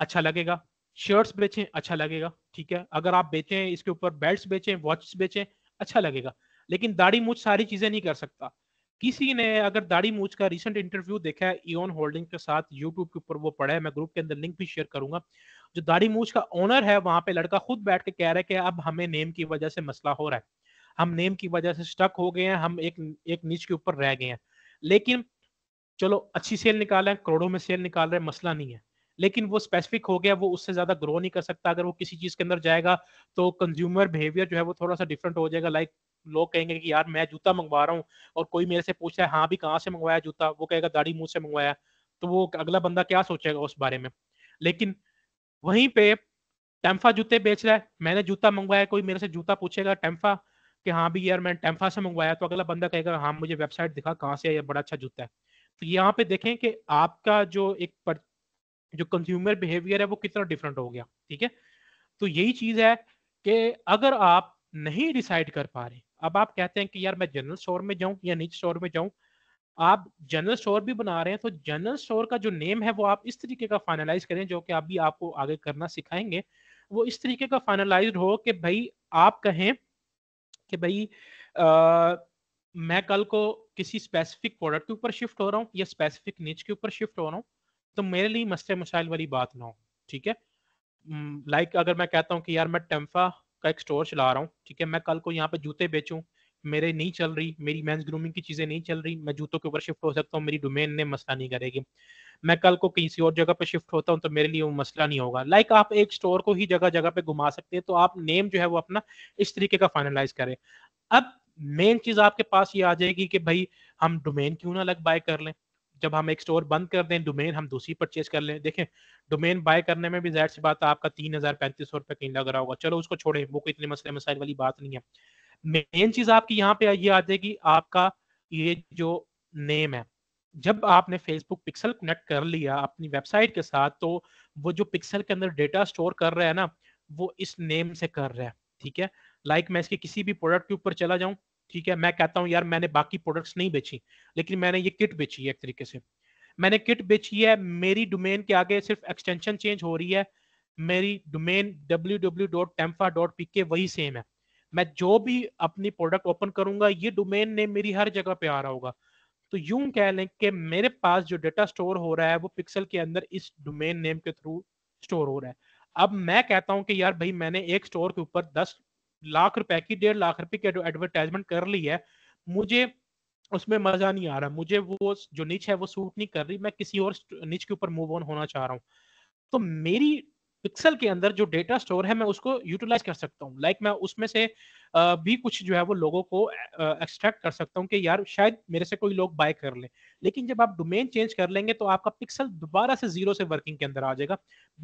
अच्छा लगेगा शर्ट्स बेचें अच्छा लगेगा ठीक है अगर आप बेचें इसके ऊपर बेल्ट बेचें वॉच बेचें अच्छा लगेगा लेकिन दाढ़ी मूछ सारी चीजें नहीं कर सकता किसी ने अगर दाढ़ी मूछ का रिसेंट इंटरव्यू देखा है ईन होल्डिंग के साथ यूट्यूब के ऊपर वो पढ़ा है मैं ग्रुप के अंदर लिंक भी शेयर करूंगा जो दाढ़ी मूछ का ओनर है वहां पे लड़का खुद बैठ के कह रहा है कि अब हमें नेम की वजह से मसला हो रहा है हम नेम की वजह से स्टक हो गए हैं हम एक एक नीच के ऊपर रह गए हैं लेकिन चलो अच्छी सेल निकाल रहे हैं करोड़ों में सेल निकाल रहे हैं मसला नहीं है लेकिन वो स्पेसिफिक हो गया वो उससे ज्यादा ग्रो नहीं कर सकता अगर वो किसी चीज के अंदर जाएगा तो कंज्यूमर बिहेवियर जो है वो थोड़ा सा डिफरेंट हो जाएगा लाइक लोग कहेंगे कि यार मैं जूता मंगवा रहा हूँ और कोई मेरे से पूछ रहा है हाँ भी कहाँ से मंगवाया जूता वो कहेगा दाढ़ी मुंह से मंगवाया तो वो अगला बंदा क्या सोचेगा उस बारे में लेकिन वहीं पे टेम्फा जूते बेच रहा है मैंने जूता मंगवाया कोई मेरे से जूता पूछेगा टेम्फा कि हाँ भी यार मैंने टेम्फा से मंगवाया तो अगला बंदा कहेगा हाँ मुझे वेबसाइट दिखा कहाँ से यार बड़ा अच्छा जूता है तो यहाँ पे देखें कि आपका जो एक जो कंज्यूमर बिहेवियर है वो कितना डिफरेंट हो गया ठीक है तो यही चीज है कि अगर आप नहीं डिसाइड कर पा रहे अब आप कहते हैं कि यार मैं जनरल स्टोर में जाऊं या निच स्टोर में जाऊं आप जनरल स्टोर भी बना रहे हैं तो जनरल स्टोर का जो नेम है वो आप इस तरीके का फाइनलाइज करें जो कि अभी आप आपको आगे करना सिखाएंगे वो इस तरीके का फाइनलाइज हो कि भाई आप कहें कि भाई आ, मैं कल को किसी स्पेसिफिक प्रोडक्ट के ऊपर शिफ्ट हो रहा हूँ या स्पेसिफिक नीच के ऊपर शिफ्ट हो रहा हूँ तो मेरे लिए मसले मसाइल वाली बात ना हो ठीक है लाइक अगर मैं कहता हूँ कि यार मैं टेम्फा का एक स्टोर चला रहा हूँ ठीक है मैं कल को यहाँ पे जूते बेचूँ मेरे नहीं चल रही मेरी मैं ग्रूमिंग की चीज़ें नहीं चल रही मैं जूतों के ऊपर शिफ्ट हो सकता हूँ मेरी डोमेन ने मसला नहीं करेगी मैं कल को किसी और जगह पे शिफ्ट होता हूँ तो मेरे लिए वो मसला नहीं होगा लाइक आप एक स्टोर को ही जगह जगह पे घुमा सकते हैं तो आप नेम जो है वो अपना इस तरीके का फाइनलाइज करें अब मेन चीज़ आपके पास ये आ जाएगी कि भाई हम डोमेन क्यों ना अलग बाय कर लें जब हम एक स्टोर बंद कर दें डोमेन हम दूसरी परचेज कर लें देखें डोमेन बाय करने में भी जाहिर सी बात है आपका तीन हज़ार पैंतीस सौ रुपये कहीं लग रहा होगा चलो उसको छोड़ें वो कोई इतने मसले मसाइल वाली बात नहीं है मेन चीज़ आपकी यहाँ पे ये आ जाएगी आपका ये जो नेम है जब आपने फेसबुक पिक्सल कनेक्ट कर लिया अपनी वेबसाइट के साथ तो वो जो पिक्सल के अंदर डेटा स्टोर कर रहा है ना वो इस नेम से कर रहा है ठीक है लाइक like मैं इसके किसी भी प्रोडक्ट के ऊपर चला जाऊं ठीक है मैं कहता हूं यार मैंने बाकी प्रोडक्ट्स नहीं बेची लेकिन मैंने ये किट बेची है एक तरीके से मैंने किट बेची है मेरी डोमेन के आगे सिर्फ एक्सटेंशन चेंज हो रही है मेरी डोमेन www.temfa.pk वही सेम है मैं जो भी अपनी प्रोडक्ट ओपन करूंगा ये डोमेन ने मेरी हर जगह पे आ रहा होगा तो यूं कह लें कि मेरे पास जो डेटा स्टोर हो रहा है वो पिक्सल के अंदर इस डोमेन नेम के थ्रू स्टोर हो रहा है अब मैं कहता हूं कि यार भाई मैंने एक स्टोर के ऊपर दस लाख रुपए की डेढ़ लाख रुपए की एडवर्टाइजमेंट कर ली है मुझे उसमें मजा नहीं आ रहा मुझे वो जो निच है वो सूट नहीं कर रही मैं किसी और निच के ऊपर मूव ऑन होना चाह रहा हूँ तो मेरी पिक्सल के अंदर जो डेटा स्टोर है मैं उसको यूटिलाइज कर सकता हूँ लाइक like मैं उसमें से भी कुछ जो है वो लोगों को एक्सट्रैक्ट कर सकता हूँ कि यार शायद मेरे से कोई लोग बाय कर ले लेकिन जब आप डोमेन चेंज कर लेंगे तो आपका पिक्सल दोबारा से जीरो से वर्किंग के अंदर आ जाएगा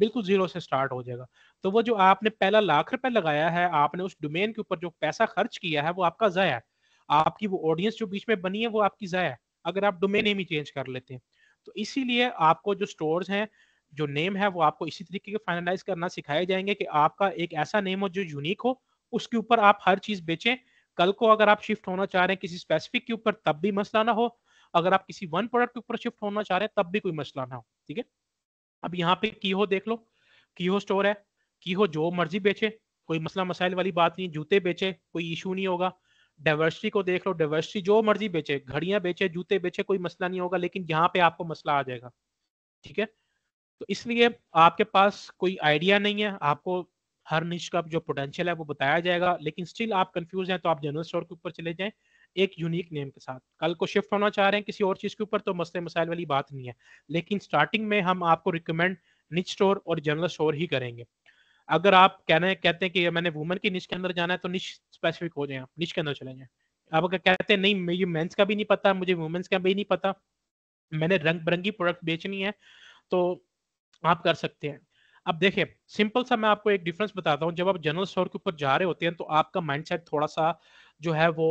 बिल्कुल जीरो से स्टार्ट हो जाएगा तो वो जो आपने पहला लाख रुपए लगाया है आपने उस डोमेन के ऊपर जो पैसा खर्च किया है वो आपका जया है आपकी वो ऑडियंस जो बीच में बनी है वो आपकी जया है अगर आप डोमेन नेम ही चेंज कर लेते हैं तो इसीलिए आपको जो स्टोर्स हैं जो नेम है वो आपको इसी तरीके के फाइनलाइज करना सिखाए जाएंगे कि आपका एक ऐसा नेम हो जो यूनिक हो उसके ऊपर आप हर चीज बेचें कल को अगर आप शिफ्ट होना चाह रहे हैं किसी स्पेसिफिक के ऊपर तब भी मसला ना हो अगर आप किसी वन प्रोडक्ट के ऊपर शिफ्ट होना चाह रहे हैं तब भी कोई मसला ना हो ठीक है अब यहाँ पे की हो देख लो की हो स्टोर है की हो जो मर्जी बेचे कोई मसला मसाइल वाली बात नहीं जूते बेचे कोई इशू नहीं होगा डाइवर्सिटी को देख लो डाइवर्सिटी जो मर्जी बेचे घड़ियां बेचे जूते बेचे कोई मसला नहीं होगा लेकिन यहाँ पे आपको मसला आ जाएगा ठीक है तो इसलिए आपके पास कोई आइडिया नहीं है आपको हर निश का जो पोटेंशियल है वो बताया जाएगा लेकिन स्टिल आप कंफ्यूज हैं तो आप जनरल स्टोर के ऊपर चले जाएं एक यूनिक नेम के साथ कल को शिफ्ट होना चाह रहे हैं किसी और चीज़ के ऊपर तो मसले मसाइल वाली बात नहीं है लेकिन स्टार्टिंग में हम आपको रिकमेंड निच स्टोर और जनरल स्टोर ही करेंगे अगर आप कहने कहते हैं कि मैंने वुमेन की निच के अंदर जाना है तो निच स्पेसिफिक हो जाए आप निच के अंदर चले जाए आप अगर कहते हैं नहीं मुझे मेन्स का भी नहीं पता मुझे वुमेन्स का भी नहीं पता मैंने रंग बिरंगी प्रोडक्ट बेचनी है तो आप कर सकते हैं अब देखिए सिंपल सा मैं आपको एक डिफरेंस बताता हूँ जब आप जनरल स्टोर के ऊपर जा रहे होते हैं तो आपका माइंडसेट थोड़ा सा जो है वो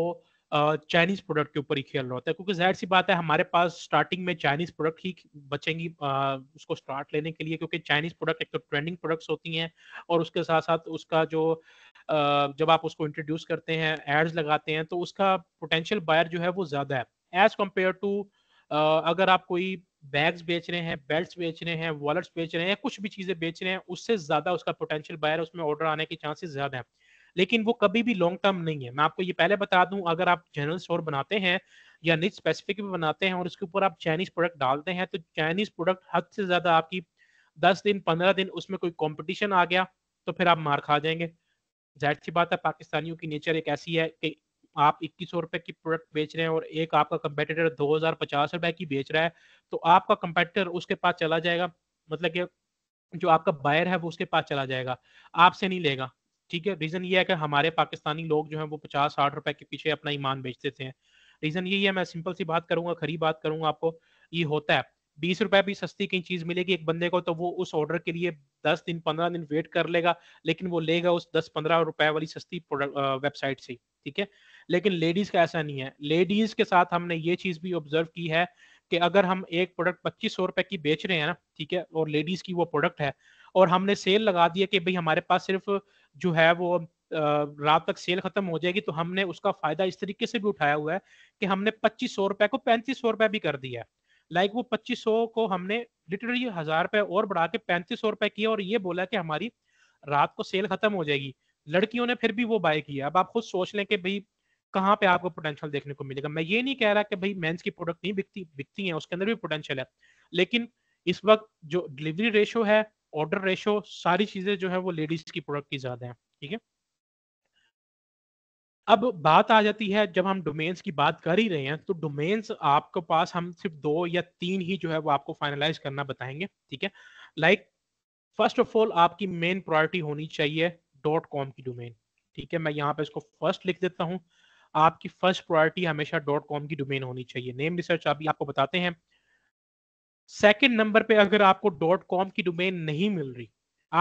चाइनीज प्रोडक्ट के ऊपर ही खेल रहा होता है क्योंकि जाहिर सी बात है हमारे पास स्टार्टिंग में चाइनीज प्रोडक्ट ही बचेंगी आ, उसको स्टार्ट लेने के लिए क्योंकि चाइनीज प्रोडक्ट एक तो ट्रेंडिंग प्रोडक्ट्स होती हैं और उसके साथ साथ उसका जो आ, जब आप उसको इंट्रोड्यूस करते हैं एड्स लगाते हैं तो उसका पोटेंशियल बायर जो है वो ज़्यादा है एज़ कम्पेयर टू अगर आप कोई बैग्स बेच रहे हैं बेल्ट बेच रहे हैं वॉलेट्स बेच रहे हैं कुछ भी चीजें बेच रहे हैं उससे ज्यादा उसका पोटेंशियल बायर उसमें ऑर्डर आने के चांसेस ज्यादा है लेकिन वो कभी भी लॉन्ग टर्म नहीं है मैं आपको ये पहले बता दूं अगर आप जनरल स्टोर बनाते हैं या निच स्पेसिफिक भी बनाते हैं और उसके ऊपर आप चाइनीज प्रोडक्ट डालते हैं तो चाइनीज प्रोडक्ट हद से ज्यादा आपकी दस दिन पंद्रह दिन उसमें कोई कॉम्पिटिशन आ गया तो फिर आप मार खा जाएंगे जाहिर सी बात है पाकिस्तानियों की नेचर एक ऐसी है कि आप इक्कीस सौ रुपए की प्रोडक्ट बेच रहे हैं और एक आपका कंपेटिटर दो हजार पचास रुपए की बेच रहा है तो आपका कंपेटिटर उसके पास चला जाएगा मतलब कि जो आपका बायर है वो उसके पास चला जाएगा आपसे नहीं लेगा ठीक है रीजन ये है कि हमारे पाकिस्तानी लोग जो है वो पचास साठ रुपए के पीछे अपना ईमान बेच देते हैं रीजन यही है मैं सिंपल सी बात करूंगा खरी बात करूंगा आपको ये होता है बीस रुपए भी सस्ती कहीं चीज मिलेगी एक बंदे को तो वो उस ऑर्डर के लिए दस दिन पंद्रह दिन वेट कर लेगा लेकिन वो लेगा उस दस पंद्रह रुपए वाली सस्ती वेबसाइट से ठीक है लेकिन लेडीज का ऐसा नहीं है लेडीज के साथ हमने ये चीज भी ऑब्जर्व की है कि अगर हम एक प्रोडक्ट पच्चीस सौ रुपए की बेच रहे हैं ना ठीक है और लेडीज की वो प्रोडक्ट है और हमने सेल लगा दिया कि भाई हमारे पास सिर्फ जो है वो रात तक सेल खत्म हो जाएगी तो हमने उसका फायदा इस तरीके से भी उठाया हुआ है कि हमने पच्चीस सौ रुपए को पैंतीस सौ रुपए भी कर दिया है लाइक like वो पच्चीस सौ को हमने लिटरली हजार रुपए और बढ़ा के पैंतीस सौ रुपए किया और ये बोला कि हमारी रात को सेल खत्म हो जाएगी लड़कियों ने फिर भी वो बाय किया अब आप खुद सोच लें कि भाई कहाँ पे आपको पोटेंशियल देखने को मिलेगा मैं ये नहीं कह रहा कि भाई मेंस की प्रोडक्ट नहीं बिकती बिकती है उसके अंदर भी पोटेंशियल है लेकिन इस वक्त जो डिलीवरी रेशो है ऑर्डर रेशो सारी चीजें जो है वो लेडीज की प्रोडक्ट की ज्यादा है ठीक है अब बात आ जाती है जब हम डोमेन्स की बात कर ही रहे हैं तो डोमेन्स आपके पास हम सिर्फ दो या तीन ही जो है वो आपको फाइनलाइज करना बताएंगे ठीक है लाइक फर्स्ट ऑफ ऑल आपकी मेन प्रायोरिटी होनी चाहिए डॉट कॉम की डोमेन ठीक है मैं यहाँ पे इसको फर्स्ट लिख देता हूँ आपकी फर्स्ट प्रायोरिटी हमेशा डॉट कॉम की डोमेन होनी चाहिए नेम रिसर्च अभी आपको बताते हैं सेकंड नंबर पे अगर आपको डॉट कॉम की डोमेन नहीं मिल रही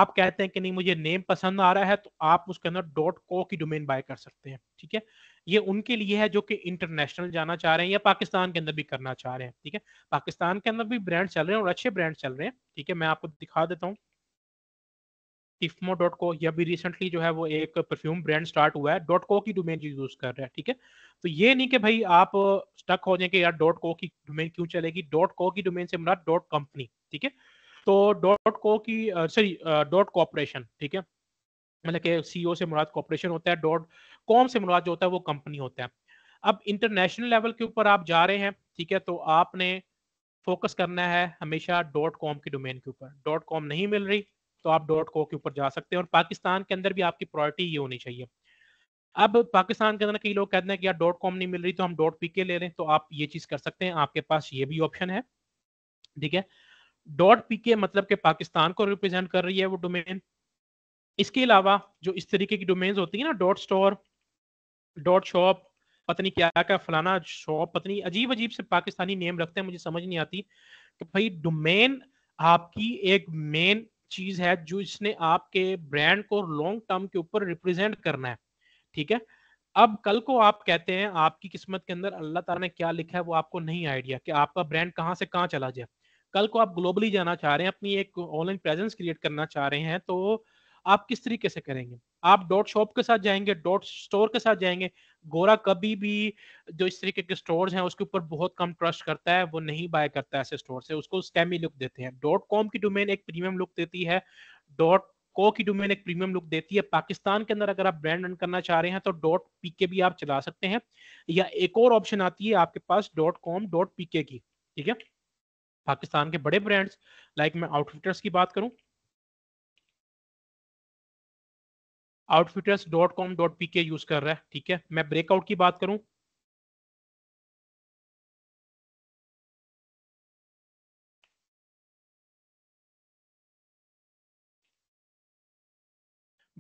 आप कहते हैं कि नहीं मुझे नेम पसंद आ रहा है तो आप उसके अंदर डॉट को की डोमेन बाय कर सकते हैं ठीक है ये उनके लिए है जो कि इंटरनेशनल जाना चाह रहे हैं या पाकिस्तान के अंदर भी करना चाह रहे हैं ठीक है पाकिस्तान के अंदर भी ब्रांड चल रहे हैं और अच्छे ब्रांड चल रहे हैं ठीक है मैं आपको दिखा देता हूँ टिफ्मो डॉट को या भी रिसेंटली जो है वो एक परफ्यूम ब्रांड स्टार्ट हुआ है डॉट को की डोमेन यूज कर रहा है ठीक है तो ये नहीं कि भाई आप स्टक हो जाए कि यार डॉट को की डोमेन क्यों चलेगी डॉट को की डोमेन से मेरा डॉट कंपनी ठीक है तो डॉट को की सॉरी डॉट कॉपरेशन ठीक है मतलब के सीईओ e से मुराद कॉपरेशन होता है डॉट कॉम से मुराद जो होता है वो कंपनी होता है अब इंटरनेशनल लेवल के ऊपर आप जा रहे हैं ठीक है तो आपने फोकस करना है हमेशा डॉट कॉम की डोमेन के ऊपर डॉट कॉम नहीं मिल रही तो आप डॉट को के ऊपर जा सकते हैं और पाकिस्तान के अंदर भी आपकी प्रायोरिटी ये होनी चाहिए अब पाकिस्तान के अंदर कई लोग कहते हैं कि यार डॉट कॉम नहीं मिल रही तो हम डॉट पी के ले हैं तो आप ये चीज़ कर सकते हैं आपके पास ये भी ऑप्शन है ठीक है डॉट पी के मतलब के पाकिस्तान को रिप्रेजेंट कर रही है वो डोमेन इसके अलावा जो इस तरीके की डोमेन्स होती है ना डॉट स्टोर डॉट शॉप पत्नी क्या क्या फलाना शॉप पत्नी अजीब अजीब से पाकिस्तानी नेम रखते हैं मुझे समझ नहीं आती कि भाई डोमेन आपकी एक मेन चीज है जो इसने आपके ब्रांड को लॉन्ग टर्म के ऊपर रिप्रेजेंट करना है ठीक है अब कल को आप कहते हैं आपकी किस्मत के अंदर अल्लाह ताला ने क्या लिखा है वो आपको नहीं आइडिया कि आपका ब्रांड कहाँ से कहाँ चला जाए कल को आप ग्लोबली जाना चाह रहे हैं अपनी एक ऑनलाइन प्रेजेंस क्रिएट करना चाह रहे हैं तो आप किस तरीके से करेंगे आप डॉट शॉप के साथ जाएंगे डॉट स्टोर के साथ जाएंगे गोरा कभी भी जो इस तरीके के स्टोर्स हैं उसके ऊपर बहुत कम ट्रस्ट करता है वो नहीं बाय करता है ऐसे स्टोर से उसको स्कैमी लुक देते हैं डॉट कॉम की डोमेन एक प्रीमियम लुक देती है डॉट को की डोमेन एक प्रीमियम लुक देती है पाकिस्तान के अंदर अगर आप ब्रांड रन करना चाह रहे हैं तो डॉट पी के भी आप चला सकते हैं या एक और ऑप्शन आती है आपके पास dot com dot P K की ठीक है पाकिस्तान के बड़े ब्रांड्स लाइक मैं आउटफिटर्स की बात करूं outfitters dot com dot P K use कर रहा है ठीक है मैं ब्रेकआउट की बात करूं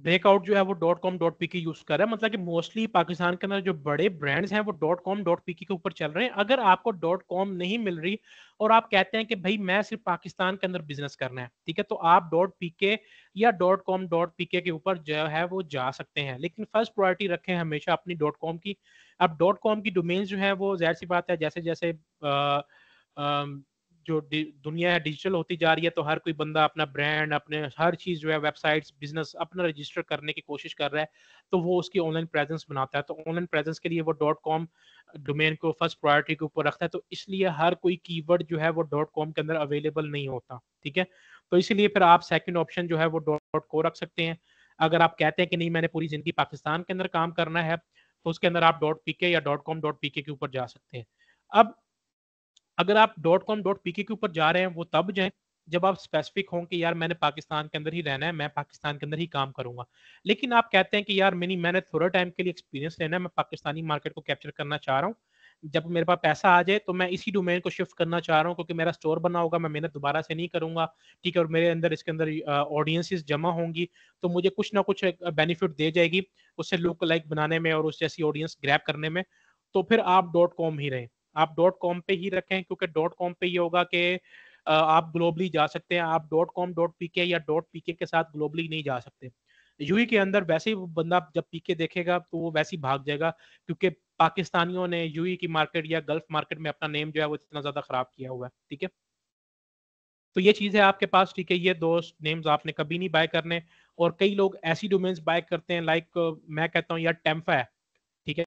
ब्रेकआउट जो है वो dot com dot P K use कर रहा है मतलब कि मोस्टली पाकिस्तान के अंदर जो बड़े ब्रांड्स हैं वो डॉट कॉम डॉट पी के ऊपर चल रहे हैं अगर आपको डॉट कॉम नहीं मिल रही और आप कहते हैं कि भाई मैं सिर्फ पाकिस्तान के अंदर बिजनेस करना है ठीक है तो आप डॉट पी के या डॉट कॉम डॉट पी के ऊपर जो है वो जा सकते हैं लेकिन फर्स्ट प्रायोरिटी रखें हमेशा अपनी डॉट कॉम की अब डॉट कॉम की डोमेन्स जो है वो जाहिर सी बात है जैसे जैसे आ, आ, जो दुनिया है डिजिटल होती जा रही है तो हर कोई बंदा अपना ब्रांड अपने हर चीज जो है वेबसाइट्स बिजनेस अपना रजिस्टर करने की कोशिश कर रहा है तो वो उसकी ऑनलाइन प्रेजेंस बनाता है तो ऑनलाइन प्रेजेंस के लिए वो डॉट कॉम डोमेन को फर्स्ट प्रायोरिटी के ऊपर रखता है तो इसलिए हर कोई कीवर्ड जो है वो डॉट कॉम के अंदर अवेलेबल नहीं होता ठीक है तो इसीलिए फिर आप सेकेंड ऑप्शन जो है वो डॉट को रख सकते हैं अगर आप कहते हैं कि नहीं मैंने पूरी जिंदगी पाकिस्तान के अंदर काम करना है तो उसके अंदर आप डॉट पी के या डॉट कॉम डॉट पी के ऊपर जा सकते हैं अब अगर आप डॉट कॉम डॉट पी के ऊपर जा रहे हैं वो तब जाए जब आप स्पेसिफिक हों कि यार मैंने पाकिस्तान के अंदर ही रहना है मैं पाकिस्तान के अंदर ही काम करूंगा लेकिन आप कहते हैं कि यार मेरी मैंने थोड़ा टाइम के लिए एक्सपीरियंस लेना है मैं पाकिस्तानी मार्केट को कैप्चर करना चाह रहा हूँ जब मेरे पास पैसा आ जाए तो मैं इसी डोमेन को शिफ्ट करना चाह रहा हूँ क्योंकि मेरा स्टोर बना होगा मैं मेहनत दोबारा से नहीं करूंगा ठीक है और मेरे अंदर इसके अंदर ऑडियंसिस जमा होंगी तो मुझे कुछ ना कुछ बेनिफिट दे जाएगी उससे लुक लाइक बनाने में और उस जैसी ऑडियंस ग्रैप करने में तो फिर आप डॉट कॉम ही रहें आप डॉट कॉम पे ही रखें क्योंकि डॉट कॉम पे ये होगा कि आप ग्लोबली जा सकते हैं आप डॉट कॉम डॉट पी के या डॉट पी के साथ ग्लोबली नहीं जा सकते यूई के अंदर वैसे ही बंदा जब पी के देखेगा तो वो वैसे ही भाग जाएगा क्योंकि पाकिस्तानियों ने यूई की मार्केट या गल्फ मार्केट में अपना नेम जो है वो इतना ज्यादा खराब किया हुआ है ठीक है तो ये चीज़ है आपके पास ठीक है ये दो नेम्स आपने कभी नहीं बाय करने और कई लोग ऐसी डोमेन्स बाय करते हैं लाइक मैं कहता हूँ यार टेम्फा है ठीक है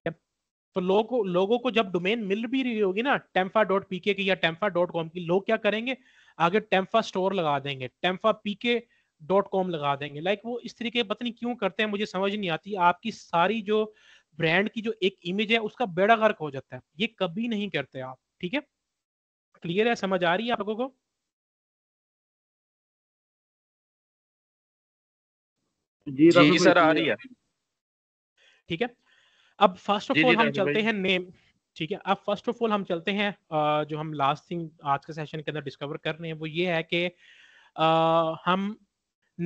तो लोग लोगों को जब डोमेन मिल भी रही होगी ना टेम्फा डॉट पीके की या टेम्फा डॉट कॉम की लोग क्या करेंगे आगे टेम्फा स्टोर लगा देंगे टेम्फा पीके डॉट कॉम लगा देंगे लाइक वो इस तरीके पता नहीं क्यों करते हैं मुझे समझ नहीं आती आपकी सारी जो ब्रांड की जो एक इमेज है उसका बेड़ा गर्क हो जाता है ये कभी नहीं करते आप ठीक है क्लियर है समझ आ रही है आप लोगों को जी, जी सर आ रही है ठीक है अब फर्स्ट ऑफ ऑल हम चलते हैं नेम ठीक है अब फर्स्ट ऑफ ऑल हम चलते हैं जो हम लास्ट थिंग आज के सेशन के अंदर डिस्कवर कर रहे हैं वो ये है कि हम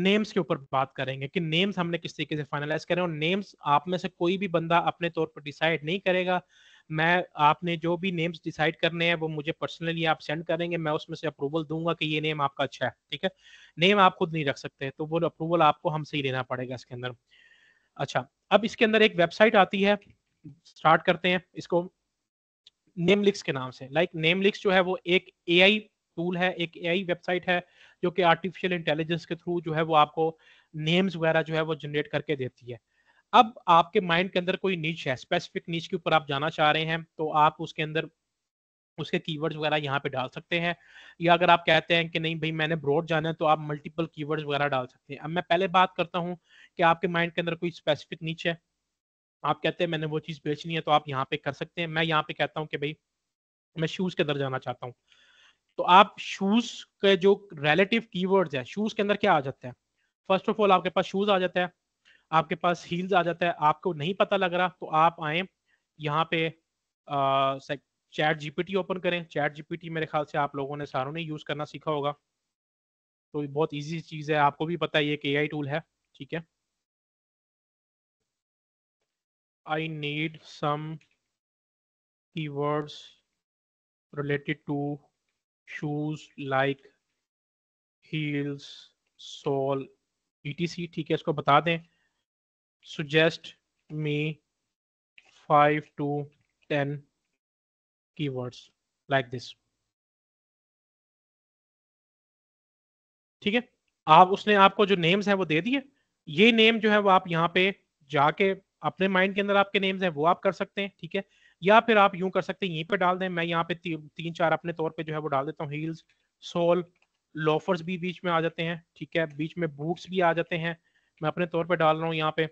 नेम्स के ऊपर बात करेंगे कि नेम्स हमने किस तरीके से फाइनलाइज करें और नेम्स आप में से कोई भी बंदा अपने तौर पर डिसाइड नहीं करेगा मैं आपने जो भी नेम्स डिसाइड करने हैं वो मुझे पर्सनली आप सेंड करेंगे मैं उसमें से अप्रूवल दूंगा कि ये नेम आपका अच्छा है ठीक है नेम आप खुद नहीं रख सकते तो वो अप्रूवल आपको हमसे ही लेना पड़ेगा इसके अंदर अच्छा अब इसके अंदर एक वेबसाइट आती है स्टार्ट करते हैं इसको नेमलिक्स के नाम से लाइक like, नेमलिक्स जो है वो एक ए टूल है एक ए वेबसाइट है जो कि आर्टिफिशियल इंटेलिजेंस के थ्रू जो है वो आपको नेम्स वगैरह जो है वो जनरेट करके देती है अब आपके माइंड के अंदर कोई नीच है स्पेसिफिक नीच के ऊपर आप जाना चाह रहे हैं तो आप उसके अंदर उसके कीवर्ड्स वगैरह यहाँ पे डाल सकते हैं या अगर आप कहते हैं कि नहीं भाई मैंने ब्रॉड जाना है तो आप मल्टीपल कीवर्ड्स वगैरह डाल सकते हैं अब मैं पहले बात करता हूँ कि आपके माइंड के अंदर कोई स्पेसिफिक नीच है आप कहते हैं मैंने वो चीज़ बेचनी है तो आप यहाँ पे कर सकते हैं मैं यहाँ पे कहता हूँ कि भाई मैं शूज़ के अंदर जाना चाहता हूँ तो आप शूज़ के जो रिलेटिव कीवर्ड्स है शूज़ के अंदर क्या आ जाता है फर्स्ट ऑफ ऑल आपके पास शूज़ आ जाता है आपके पास हील्स आ जाता है आपको नहीं पता लग रहा तो आप आए यहाँ पे आ, चैट जीपीटी ओपन करें चैट जीपीटी मेरे ख्याल से आप लोगों ने सारों ने यूज़ करना सीखा होगा तो बहुत इजी चीज़ है आपको भी पता है ये के टूल है ठीक है I need some keywords related to shoes like heels sole etc ठीक है इसको बता दें suggest me five to ten keywords like this ठीक है आप उसने आपको जो नेम्स है वो दे दिए ये नेम जो है वो आप यहाँ पे जाके अपने माइंड के अंदर आपके नेम्स हैं वो आप कर सकते हैं ठीक है या फिर आप यूं कर सकते हैं यहीं पे डाल दें मैं यहाँ पे ती, तीन चार अपने तौर पे जो है वो डाल देता हूँ हील्स सोल लॉफर्स भी बीच में आ जाते हैं ठीक है बीच में बूट्स भी आ जाते हैं मैं अपने तौर पे डाल रहा हूँ यहाँ पे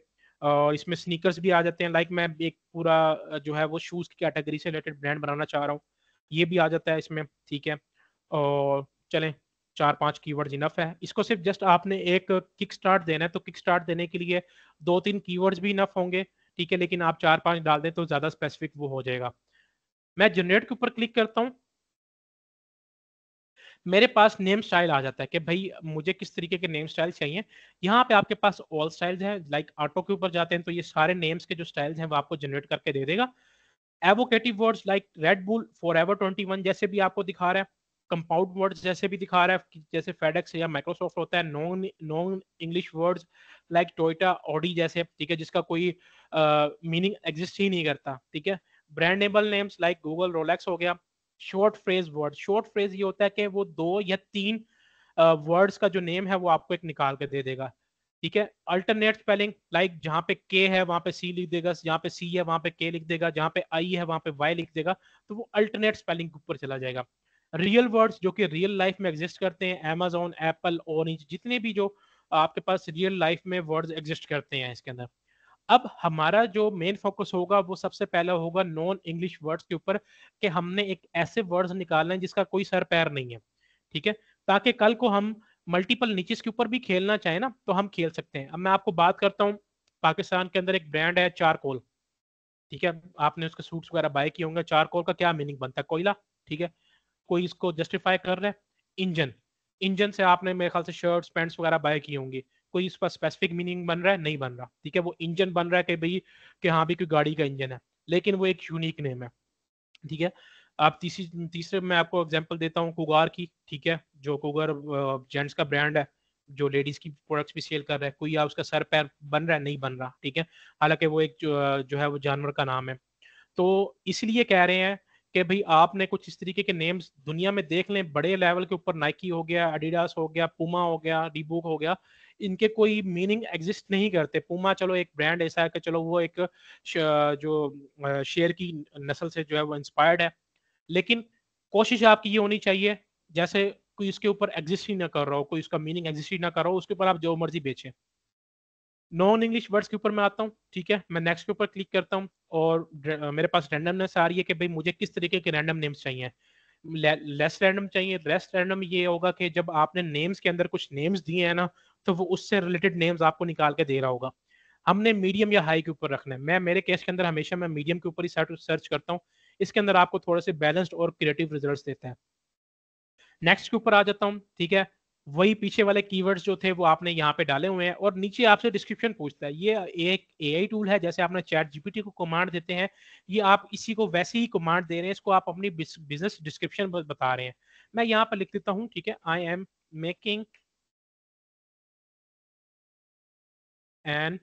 और इसमें स्नीकर्स भी आ जाते हैं लाइक मैं एक पूरा जो है वो शूज़ की कैटेगरी से रिलेटेड ब्रांड बनाना चाह रहा हूँ ये भी आ जाता है इसमें ठीक है और चलें चार पांच कीवर्ड्स इनफ है इसको सिर्फ जस्ट आपने एक किक स्टार्ट देना है तो किक स्टार्ट देने के लिए दो तीन कीवर्ड्स भी इनफ होंगे ठीक है लेकिन आप चार पांच डाल दें तो ज़्यादा स्पेसिफिक वो हो जाएगा मैं जनरेट के ऊपर क्लिक करता हूँ मेरे पास नेम स्टाइल आ जाता है कि भाई मुझे किस तरीके के नेम स्टाइल चाहिए यहाँ पे आपके पास ऑल स्टाइल्स हैं लाइक ऑटो के ऊपर जाते हैं तो ये सारे नेम्स के जो स्टाइल्स हैं वो आपको जनरेट करके दे देगा evocative words like Red Bull forever twenty one जैसे भी आपको दिखा रहा है कंपाउंड वर्ड्स जैसे भी दिखा रहा है जैसे फेडेक्स या माइक्रोसॉफ्ट होता है non non English words like Toyota Audi जैसे ठीक है जिसका कोई मीनिंग uh, एग्जिस्ट ही नहीं करता ठीक है brandable names like Google Rolex हो गया short phrase word short phrase ये होता है कि वो दो या तीन वर्ड्स uh, का जो नेम है वो आपको एक निकाल के दे देगा ठीक है अल्टरनेट स्पेलिंग लाइक जहां पे के है वहां पे सी लिख देगा जहां पे सी है वहां पे के लिख देगा जहां पे आई है वहां पे वाई लिख देगा तो वो अल्टरनेट स्पेलिंग के ऊपर चला जाएगा रियल वर्ड्स जो कि रियल लाइफ में एग्जिस्ट करते हैं एमेजोन एप्पल ऑरेंज जितने भी जो आपके पास रियल लाइफ में वर्ड्स एग्जिस्ट करते हैं इसके अंदर अब हमारा जो मेन फोकस होगा वो सबसे पहला होगा नॉन इंग्लिश वर्ड्स के ऊपर कि हमने एक ऐसे वर्ड्स निकालने हैं जिसका कोई सर पैर नहीं है ठीक है ताकि कल को हम मल्टीपल नीचेस के ऊपर भी खेलना चाहे ना तो हम खेल सकते हैं अब मैं आपको बात करता हूँ पाकिस्तान के अंदर एक ब्रांड है चारकोल ठीक है आपने उसके सूट्स वगैरह बाय किए होंगे चारकोल का क्या मीनिंग बनता है कोयला ठीक है कोई इसको जस्टिफाई कर रहा है इंजन इंजन से आपने मेरे ख्याल से शर्ट्स पैंट्स वगैरह बाय की होंगी कोई उसका स्पेसिफिक मीनिंग बन रहा है नहीं बन रहा ठीक है वो इंजन बन रहा है कि भाई कि हाँ भी कोई गाड़ी का इंजन है लेकिन वो एक यूनिक नेम है ठीक है आप तीसरी तीसरे मैं आपको एग्जांपल देता हूँ कुगार की ठीक है जो कुगार जेंट्स का ब्रांड है जो लेडीज की प्रोडक्ट्स भी सेल कर रहा है कोई या उसका सर पैर बन रहा है नहीं बन रहा ठीक है हालांकि वो एक जो, जो है वो जानवर का नाम है तो इसलिए कह रहे हैं कि भाई आपने कुछ इस तरीके के नेम्स दुनिया में देख लें बड़े लेवल के ऊपर नाइकी हो गया एडिडास हो गया पुमा हो गया रिबुक हो गया इनके कोई मीनिंग एग्जिस्ट नहीं करते पुमा चलो एक ब्रांड ऐसा है कि चलो वो एक जो शेयर की नस्ल से जो है वो इंस्पायर्ड है लेकिन कोशिश आपकी ये होनी चाहिए जैसे कोई इसके ऊपर एग्जिस्ट ही ना कर रहा हो कोई इसका मीनिंग एग्जिस्ट ही ना कर रहा हो उसके ऊपर आप जो मर्जी बेचें नॉन इंग्लिश वर्ड्स के ऊपर मैं आता हूँ ठीक है मैं नेक्स्ट के ऊपर क्लिक करता हूँ और मेरे पास रैंडमनेस आ रही है कि भाई मुझे किस तरीके के रैंडम नेम्स चाहिए लेस रैंडम चाहिए लेस रैंडम ये होगा कि जब आपने नेम्स के अंदर कुछ नेम्स दिए हैं ना तो वो उससे रिलेटेड नेम्स आपको निकाल के दे रहा होगा हमने मीडियम या हाई के ऊपर रखना है मैं मेरे केस के अंदर हमेशा मैं मीडियम के ऊपर ही सर्च करता हूँ इसके अंदर आपको थोड़े से बैलेंस्ड और क्रिएटिव रिजल्ट देते हैं नेक्स्ट के ऊपर आ जाता हूँ ठीक है वही पीछे वाले कीवर्ड्स जो थे वो आपने यहाँ पे डाले हुए हैं और नीचे आपसे डिस्क्रिप्शन पूछता है ये एक ए टूल है जैसे आपने चैट जीपीटी को कमांड देते हैं ये आप इसी को वैसे ही कमांड दे रहे हैं इसको आप अपनी बिजनेस डिस्क्रिप्शन बता रहे हैं मैं यहाँ पर लिख देता हूँ ठीक है I am making an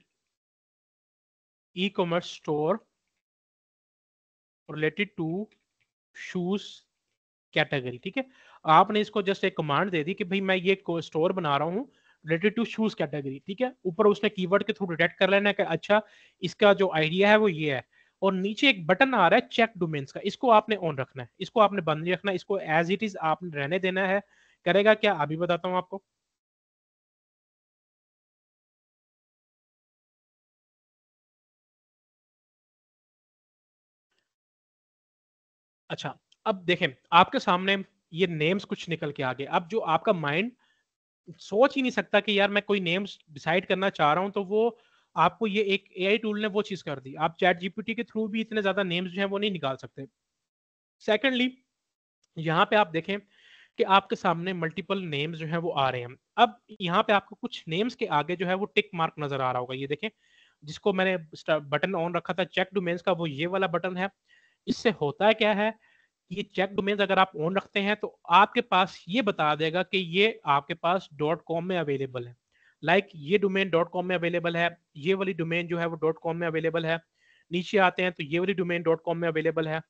e-commerce store related to shoes category ठीक है आपने इसको जस्ट एक कमांड दे दी कि भाई मैं ये स्टोर बना रहा हूँ रिलेटेड टू शूज कैटेगरी ठीक है ऊपर उसने कीवर्ड के थ्रू डिटेक्ट कर लेना कि अच्छा इसका जो आइडिया है वो ये है और नीचे एक बटन आ रहा है चेक डोमेन्स का इसको आपने ऑन रखना है इसको आपने बंद नहीं रखना इसको एज इट इज आपने रहने देना है करेगा क्या अभी बताता हूँ आपको अच्छा अब देखें आपके सामने ये नेम्स कुछ निकल के आ गए अब जो आपका माइंड सोच ही नहीं सकता कि यार मैं कोई नेम्स डिसाइड करना चाह रहा हूँ तो वो आपको ये एक एआई टूल ने वो चीज कर दी आप चैट जीपीटी के थ्रू भी इतने ज्यादा नेम्स जो है वो नहीं निकाल सकते सेकेंडली यहाँ पे आप देखें कि आपके सामने मल्टीपल नेम्स जो है वो आ रहे हैं अब यहाँ पे आपको कुछ नेम्स के आगे जो है वो टिक मार्क नजर आ रहा होगा ये देखें जिसको मैंने बटन ऑन रखा था चेक डोमेन्स का वो ये वाला बटन है इससे होता है क्या है ये चेक डोमेन्स अगर आप ऑन रखते हैं तो आपके पास ये बता देगा कि ये आपके पास डॉट कॉम में अवेलेबल है लाइक like ये डोमेन डॉट कॉम में अवेलेबल है ये वाली डोमेन जो है वो डॉट कॉम में अवेलेबल है नीचे आते हैं तो ये वाली डोमेन डॉट कॉम में अवेलेबल है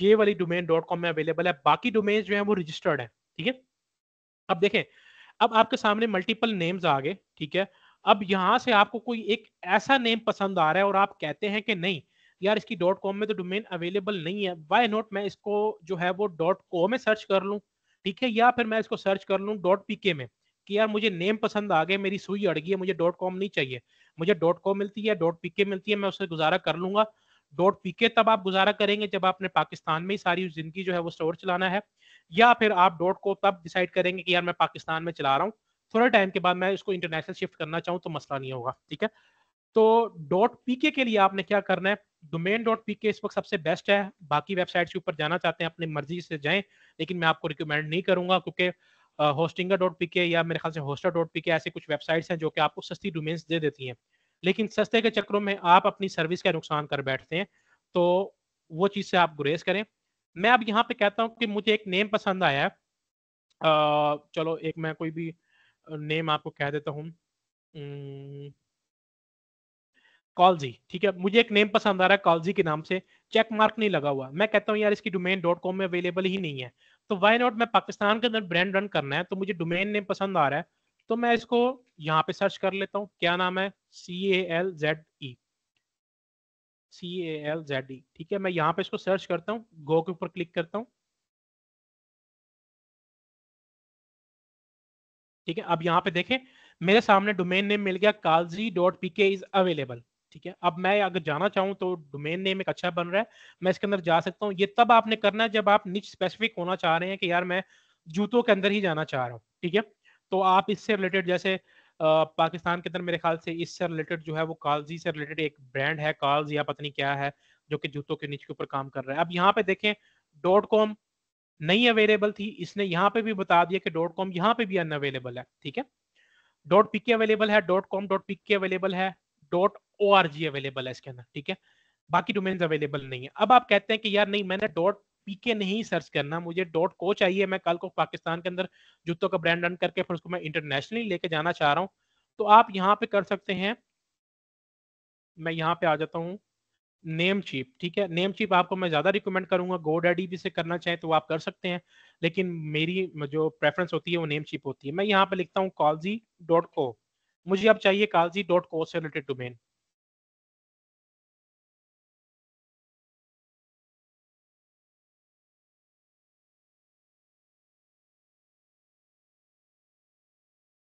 ये वाली डोमेन डॉट कॉम में अवेलेबल है बाकी डोमेन जो है वो रजिस्टर्ड है ठीक है अब देखें अब आपके सामने मल्टीपल नेम्स आ गए ठीक है अब यहाँ से आपको कोई एक ऐसा नेम पसंद आ रहा है और आप कहते हैं कि नहीं यार इसकी डॉट कॉम में तो डोमेन अवेलेबल नहीं है वाई नॉट मैं इसको जो है वो डॉट कॉम में सर्च कर लूँ ठीक है या फिर मैं इसको सर्च कर लूँ डॉट पी में कि यार मुझे नेम पसंद आ गए मेरी सुई अड़ गई है मुझे डॉट कॉम नहीं चाहिए मुझे डॉट कॉम मिलती है डॉट पी मिलती है मैं उससे गुजारा कर लूंगा डॉट पी तब आप गुजारा करेंगे जब आपने पाकिस्तान में ही सारी जिंदगी जो है वो स्टोर चलाना है या फिर आप डॉट को तब डिसाइड करेंगे कि यार मैं पाकिस्तान में चला रहा हूँ थोड़ा टाइम के बाद मैं इसको इंटरनेशनल शिफ्ट करना चाहूँ तो मसला नहीं होगा ठीक है तो डॉट पी के लिए आपने क्या करना है डोमेन डॉट पी के इस वक्त सबसे बेस्ट है बाकी वेबसाइट्स के ऊपर जाना चाहते हैं अपनी मर्जी से जाएं लेकिन मैं आपको रिकमेंड नहीं करूंगा क्योंकि होस्टिंगा डॉट पी के या मेरे ख्याल से होस्टर डॉट पी के ऐसे कुछ वेबसाइट्स हैं जो कि आपको सस्ती डोमेन्स दे देती हैं लेकिन सस्ते के चक्रों में आप अपनी सर्विस का नुकसान कर बैठते हैं तो वो चीज़ से आप गुरेज करें मैं अब यहाँ पे कहता हूँ कि मुझे एक नेम पसंद आया है चलो एक मैं कोई भी नेम आपको कह देता हूँ कॉलजी ठीक है मुझे एक नेम पसंद आ रहा है कॉलजी के नाम से चेक मार्क नहीं लगा हुआ मैं कहता हूँ यार इसकी डोमेन डॉट कॉम में अवेलेबल ही नहीं है तो वाई नॉट मैं पाकिस्तान के अंदर ब्रांड रन करना है तो मुझे डोमेन नेम पसंद आ रहा है तो मैं इसको यहाँ पे सर्च कर लेता हूँ क्या नाम है C A L Z E C A L Z E ठीक है मैं यहाँ पे इसको सर्च करता हूँ गो के ऊपर क्लिक करता हूँ ठीक है अब यहाँ पे देखें मेरे सामने डोमेन नेम मिल गया calze dot P K is available ठीक है अब मैं अगर जाना चाहूँ तो डोमेन नेम एक अच्छा बन रहा है मैं इसके अंदर जा सकता हूँ ये तब आपने करना है जब आप निच स्पेसिफिक होना चाह रहे हैं कि यार मैं जूतों के अंदर ही जाना चाह रहा हूँ ठीक है तो आप इससे रिलेटेड जैसे आ, पाकिस्तान के अंदर मेरे ख्याल से इससे रिलेटेड जो है वो कालजी से रिलेटेड एक ब्रांड है काल्ज या पता नहीं क्या है जो कि जूतों के नीचे के ऊपर काम कर रहा है अब यहाँ पे देखें डॉट कॉम नहीं अवेलेबल थी इसने यहाँ पे भी बता दिया कि डॉट कॉम यहाँ पे भी अन अवेलेबल है ठीक है डॉट पिक अवेलेबल है dot com dot pk available है dot O R G available है इसके अंदर ठीक है बाकी डोमेन अवेलेबल नहीं है अब आप कहते हैं कि यार नहीं मैंने डॉट पीके नहीं सर्च करना मुझे डॉट को चाहिए मैं कल को पाकिस्तान के अंदर जूतों का ब्रांड रन करके फिर उसको मैं इंटरनेशनली लेके जाना चाह रहा हूँ तो आप यहाँ पे कर सकते हैं मैं यहाँ पे आ जाता हूँ नेम चीप ठीक है नेम चीप आपको मैं ज्यादा रिकमेंड करूंगा गो डैडी भी से करना चाहे तो आप कर सकते हैं लेकिन मेरी जो प्रेफरेंस होती है वो नेम चीप होती है मैं यहाँ पे लिखता हूँ कॉलजी डॉट को मुझे अब चाहिए कालजी डॉट को से रिलेटेड डोमेन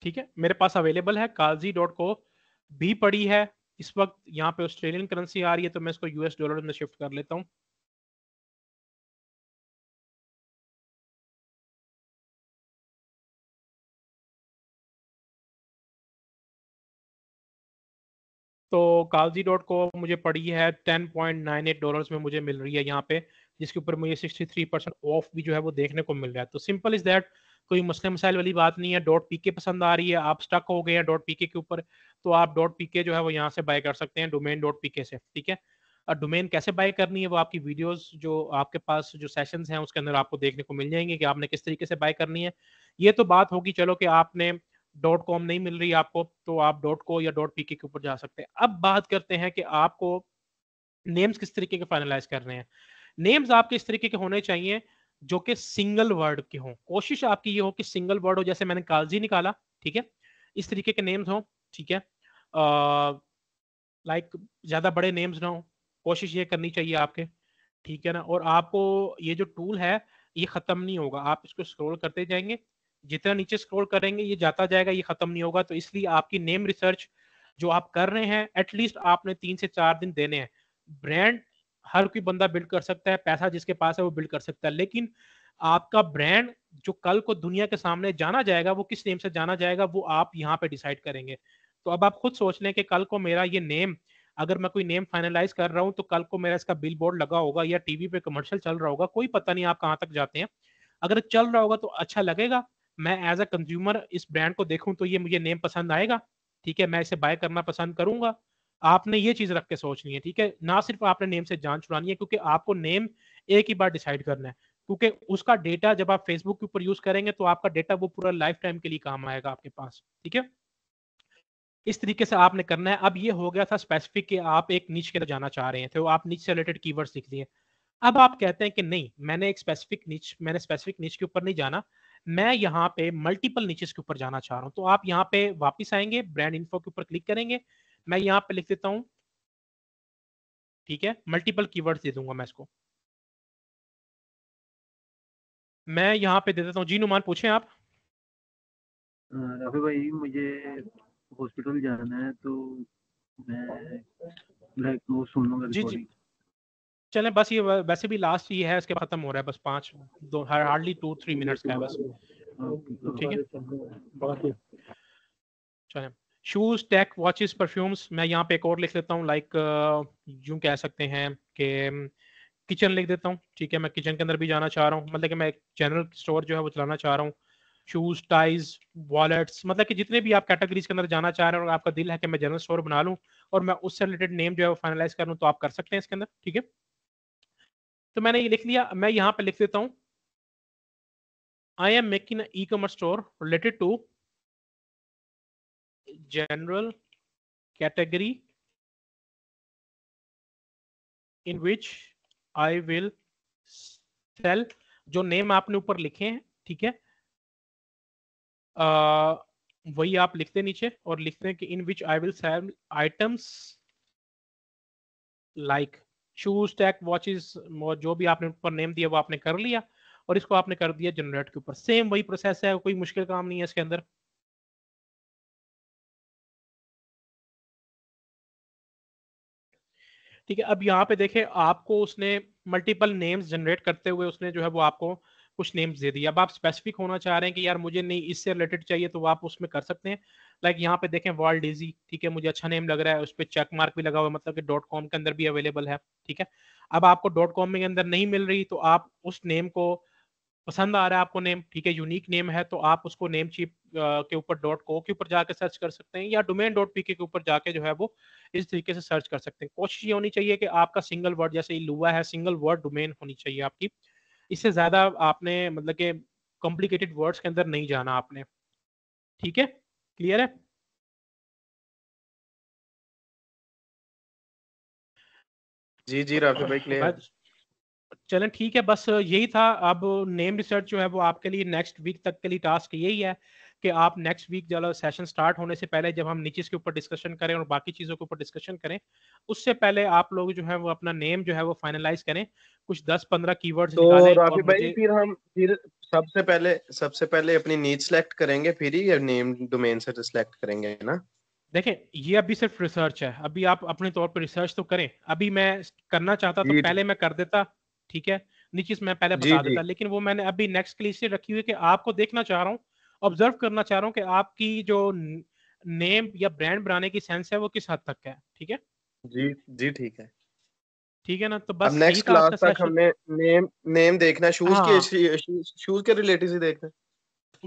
ठीक है मेरे पास अवेलेबल है कालजी डॉट को भी पड़ी है इस वक्त यहां पे ऑस्ट्रेलियन करेंसी आ रही है तो मैं इसको यूएस डॉलर में शिफ्ट कर लेता हूं तो कालजी डॉट को मुझे पड़ी है ten point nine eight dollar में मुझे मिल रही है यहाँ पे जिसके ऊपर मुझे सिक्सटी थ्री परसेंट ऑफ भी जो है वो देखने को मिल रहा है तो सिंपल इज दैट कोई मसले मसाइल वाली बात नहीं है डॉट पी के पसंद आ रही है आप स्टक हो गए हैं डॉट पी के ऊपर तो आप डॉट पी के जो है वो यहाँ से बाय कर सकते हैं डोमेन डॉट पी के से ठीक है और डोमेन कैसे बाय करनी है वो आपकी वीडियोस जो आपके पास जो सेशंस हैं उसके अंदर आपको देखने को मिल जाएंगे कि आपने किस तरीके से बाय करनी है ये तो बात होगी चलो कि आपने डॉट कॉम नहीं मिल रही आपको तो आप डॉट को या डॉट पी के ऊपर जा सकते हैं अब बात करते हैं कि आपको नेम्स किस तरीके के फाइनलाइज रहे हैं नेम्स आपके इस तरीके के होने चाहिए जो कि सिंगल वर्ड के हों कोशिश आपकी ये हो कि सिंगल वर्ड हो जैसे मैंने कालजी निकाला ठीक है इस तरीके के नेम्स हों ठीक है लाइक ज़्यादा बड़े नेम्स ना हो कोशिश ये करनी चाहिए आपके ठीक है ना और आपको ये जो टूल है ये ख़त्म नहीं होगा आप इसको स्क्रॉल करते जाएंगे जितना नीचे स्क्रोल करेंगे ये जाता जाएगा ये खत्म नहीं होगा तो इसलिए आपकी नेम रिसर्च जो आप कर रहे हैं एटलीस्ट आपने तीन से चार दिन देने हैं ब्रांड हर कोई बंदा बिल्ड कर सकता है पैसा जिसके पास है वो बिल्ड कर सकता है लेकिन आपका ब्रांड जो कल को दुनिया के सामने जाना जाएगा वो किस नेम से जाना जाएगा वो आप यहाँ पे डिसाइड करेंगे तो अब आप खुद सोच लें कि कल को मेरा ये नेम अगर मैं कोई नेम फाइनलाइज कर रहा हूँ तो कल को मेरा इसका बिल बोर्ड लगा होगा या टीवी पे कमर्शियल चल रहा होगा कोई पता नहीं आप कहाँ तक जाते हैं अगर चल रहा होगा तो अच्छा लगेगा मैं एज अ कंज्यूमर इस ब्रांड को देखूं तो ये मुझे नेम पसंद आएगा ठीक है मैं इसे बाय करना पसंद करूंगा आपने ये चीज रख के सोचनी है ठीक है ना सिर्फ आपने नेम से जान छुड़ानी है क्योंकि आपको नेम एक ही बार डिसाइड करना है क्योंकि उसका डेटा जब आप फेसबुक के ऊपर यूज करेंगे तो आपका डेटा वो पूरा लाइफ टाइम के लिए काम आएगा आपके पास ठीक है इस तरीके से आपने करना है अब ये हो गया था स्पेसिफिक कि आप एक नीच के जाना चाह रहे हैं तो आप नीच से रिलेटेड कीवर्ड्स लिख दिए अब आप कहते हैं कि नहीं मैंने एक स्पेसिफिक नीच मैंने स्पेसिफिक नीच के ऊपर नहीं जाना मैं यहाँ पे मल्टीपल नीचे के ऊपर जाना चाह रहा हूँ तो आप यहाँ पे वापस आएंगे ब्रांड इन्फो के ऊपर क्लिक करेंगे मैं यहाँ पे लिख देता हूँ ठीक है मल्टीपल कीवर्ड्स दे दूंगा मैं इसको मैं यहाँ पे दे देता हूँ जी नुमान पूछे आप राफी भाई मुझे हॉस्पिटल जाना है तो मैं ब्लैक सुन लूंगा जी जी चलें बस ये वैसे भी लास्ट ये है इसके बाद खत्म हो रहा है बस पांच दो हार्डली टू थ्री मिनट्स का है बस ठीक है चलें शूज टेक वॉचेस परफ्यूम्स मैं यहाँ पे एक और लिख लेता हूँ लाइक uh, यूँ कह सकते हैं कि किचन um, लिख देता हूँ ठीक है मैं किचन के अंदर भी जाना चाह रहा हूँ मतलब कि मैं एक जनरल स्टोर जो है वो चलाना चाह रहा हूँ शूज टाइज वॉलेट्स मतलब कि जितने भी आप कैटेगरीज के अंदर जाना चाह रहे हैं और आपका दिल है कि मैं जनरल स्टोर बना लूँ और मैं उससे रिलेटेड नेम जो है वो फाइनलाइज कर लूँ तो आप कर सकते हैं इसके अंदर ठीक है तो मैंने ये लिख लिया मैं यहां पे लिख देता हूं I am making e commerce store related to general category in which I will sell जो नेम आपने ऊपर लिखे हैं ठीक है आ, वही आप लिखते नीचे और लिखते हैं कि in which I will sell items like shoes tech watches जो भी आपने ऊपर नेम दिया वो आपने कर लिया और इसको आपने कर दिया जनरेट के ऊपर सेम वही प्रोसेस है कोई मुश्किल काम नहीं है इसके अंदर ठीक है अब यहाँ पे देखें आपको उसने मल्टीपल नेम्स जनरेट करते हुए उसने जो है वो आपको कुछ नेम्स दे दिए अब आप स्पेसिफिक होना चाह रहे हैं कि यार मुझे नहीं इससे रिलेटेड चाहिए तो आप उसमें कर सकते हैं लाइक यहाँ पे देखें वर्ल्ड डिजी ठीक है मुझे अच्छा नेम लग रहा है उस पर चेक मार्क भी लगा हुआ है मतलब कि डॉट कॉम के अंदर भी अवेलेबल है ठीक है अब आपको डॉट कॉम के अंदर नहीं मिल रही तो आप उस नेम को पसंद आ रहा है आपको नेम ठीक है यूनिक नेम है तो आप उसको नेम चीप के ऊपर डॉट को के ऊपर जाके सर्च कर सकते हैं या डोमेन डॉट पी के ऊपर जाके जो है वो इस तरीके से सर्च कर सकते हैं कोशिश ये होनी चाहिए कि आपका सिंगल वर्ड जैसे लुआ है सिंगल वर्ड डोमेन होनी चाहिए आपकी इससे ज्यादा आपने मतलब के कॉम्प्लिकेटेड वर्ड्स के अंदर नहीं जाना आपने ठीक है क्लियर है जी जी राफी भाई क्लियर चलें ठीक है बस यही था अब नेम रिसर्च जो है वो आपके लिए नेक्स्ट वीक तक के लिए टास्क यही है कि आप नेक्स्ट वीक जो सेशन स्टार्ट होने से पहले जब हम नीचे के ऊपर डिस्कशन करें और बाकी चीज़ों के ऊपर डिस्कशन करें उससे पहले आप लोग जो है वो अपना नेम जो है वो फाइनलाइज करें कुछ दस पंद्रह की वर्ड भाई फिर हम फिर सबसे पहले सबसे पहले अपनी नीड सेलेक्ट करेंगे फिर ही नेम डोमेन से सेलेक्ट करेंगे ना देखें ये अभी सिर्फ रिसर्च है अभी आप अपने तौर पर रिसर्च तो करें अभी मैं करना चाहता तो पहले मैं कर देता ठीक है नीचे मैं पहले बता देता लेकिन वो मैंने अभी नेक्स्ट के लिए रखी हुई कि आपको देखना चाह रहा हूँ ऑब्जर्व करना चाह रहा हूँ कि आपकी जो नेम या ब्रांड बनाने की सेंस है वो किस हद तक है ठीक है जी जी ठीक है ठीक है ना तो बस नेक्स्ट क्लास तक सेशन... हमने नेम नेम देखना शूज हाँ। के शूज के रिलेटेड से देखना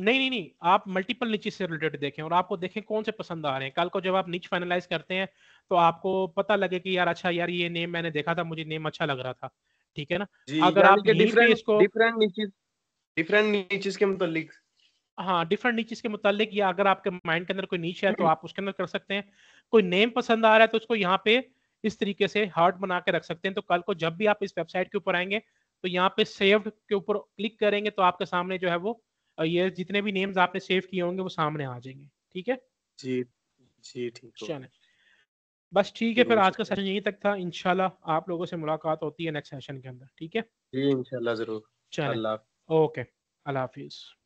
नहीं नहीं नहीं आप मल्टीपल नीचे से रिलेटेड देखें और आपको देखें कौन से पसंद आ रहे हैं कल को जब आप नीच फाइनलाइज करते हैं तो आपको पता लगे कि यार अच्छा यार ये नेम मैंने देखा था मुझे नेम अच्छा लग रहा था ठीक है ना अगर आप different different niches different niches के मुतालिक मतलब हाँ डिफरेंट नीचेस के मुतालिक या अगर आपके माइंड के अंदर कोई नीचे है तो हम्म। आप उसके अंदर कर सकते हैं कोई नेम पसंद आ रहा है तो उसको यहाँ पे इस तरीके से हार्ट बना के रख सकते हैं तो कल को जब भी आप इस वेबसाइट के ऊपर आएंगे तो यहाँ पे सेव्ड के ऊपर क्लिक करेंगे तो आपके सामने जो है वो ये जितने भी नेम्स आपने सेव किए होंगे वो सामने आ जाएंगे ठीक है जी जी ठीक चले बस ठीक है फिर आज का सेशन यहीं तक था इनशाला आप लोगों से मुलाकात होती है नेक्स्ट सेशन के अंदर ठीक है जी इनशाला जरूर चले ओके अल्लाह हाफिज़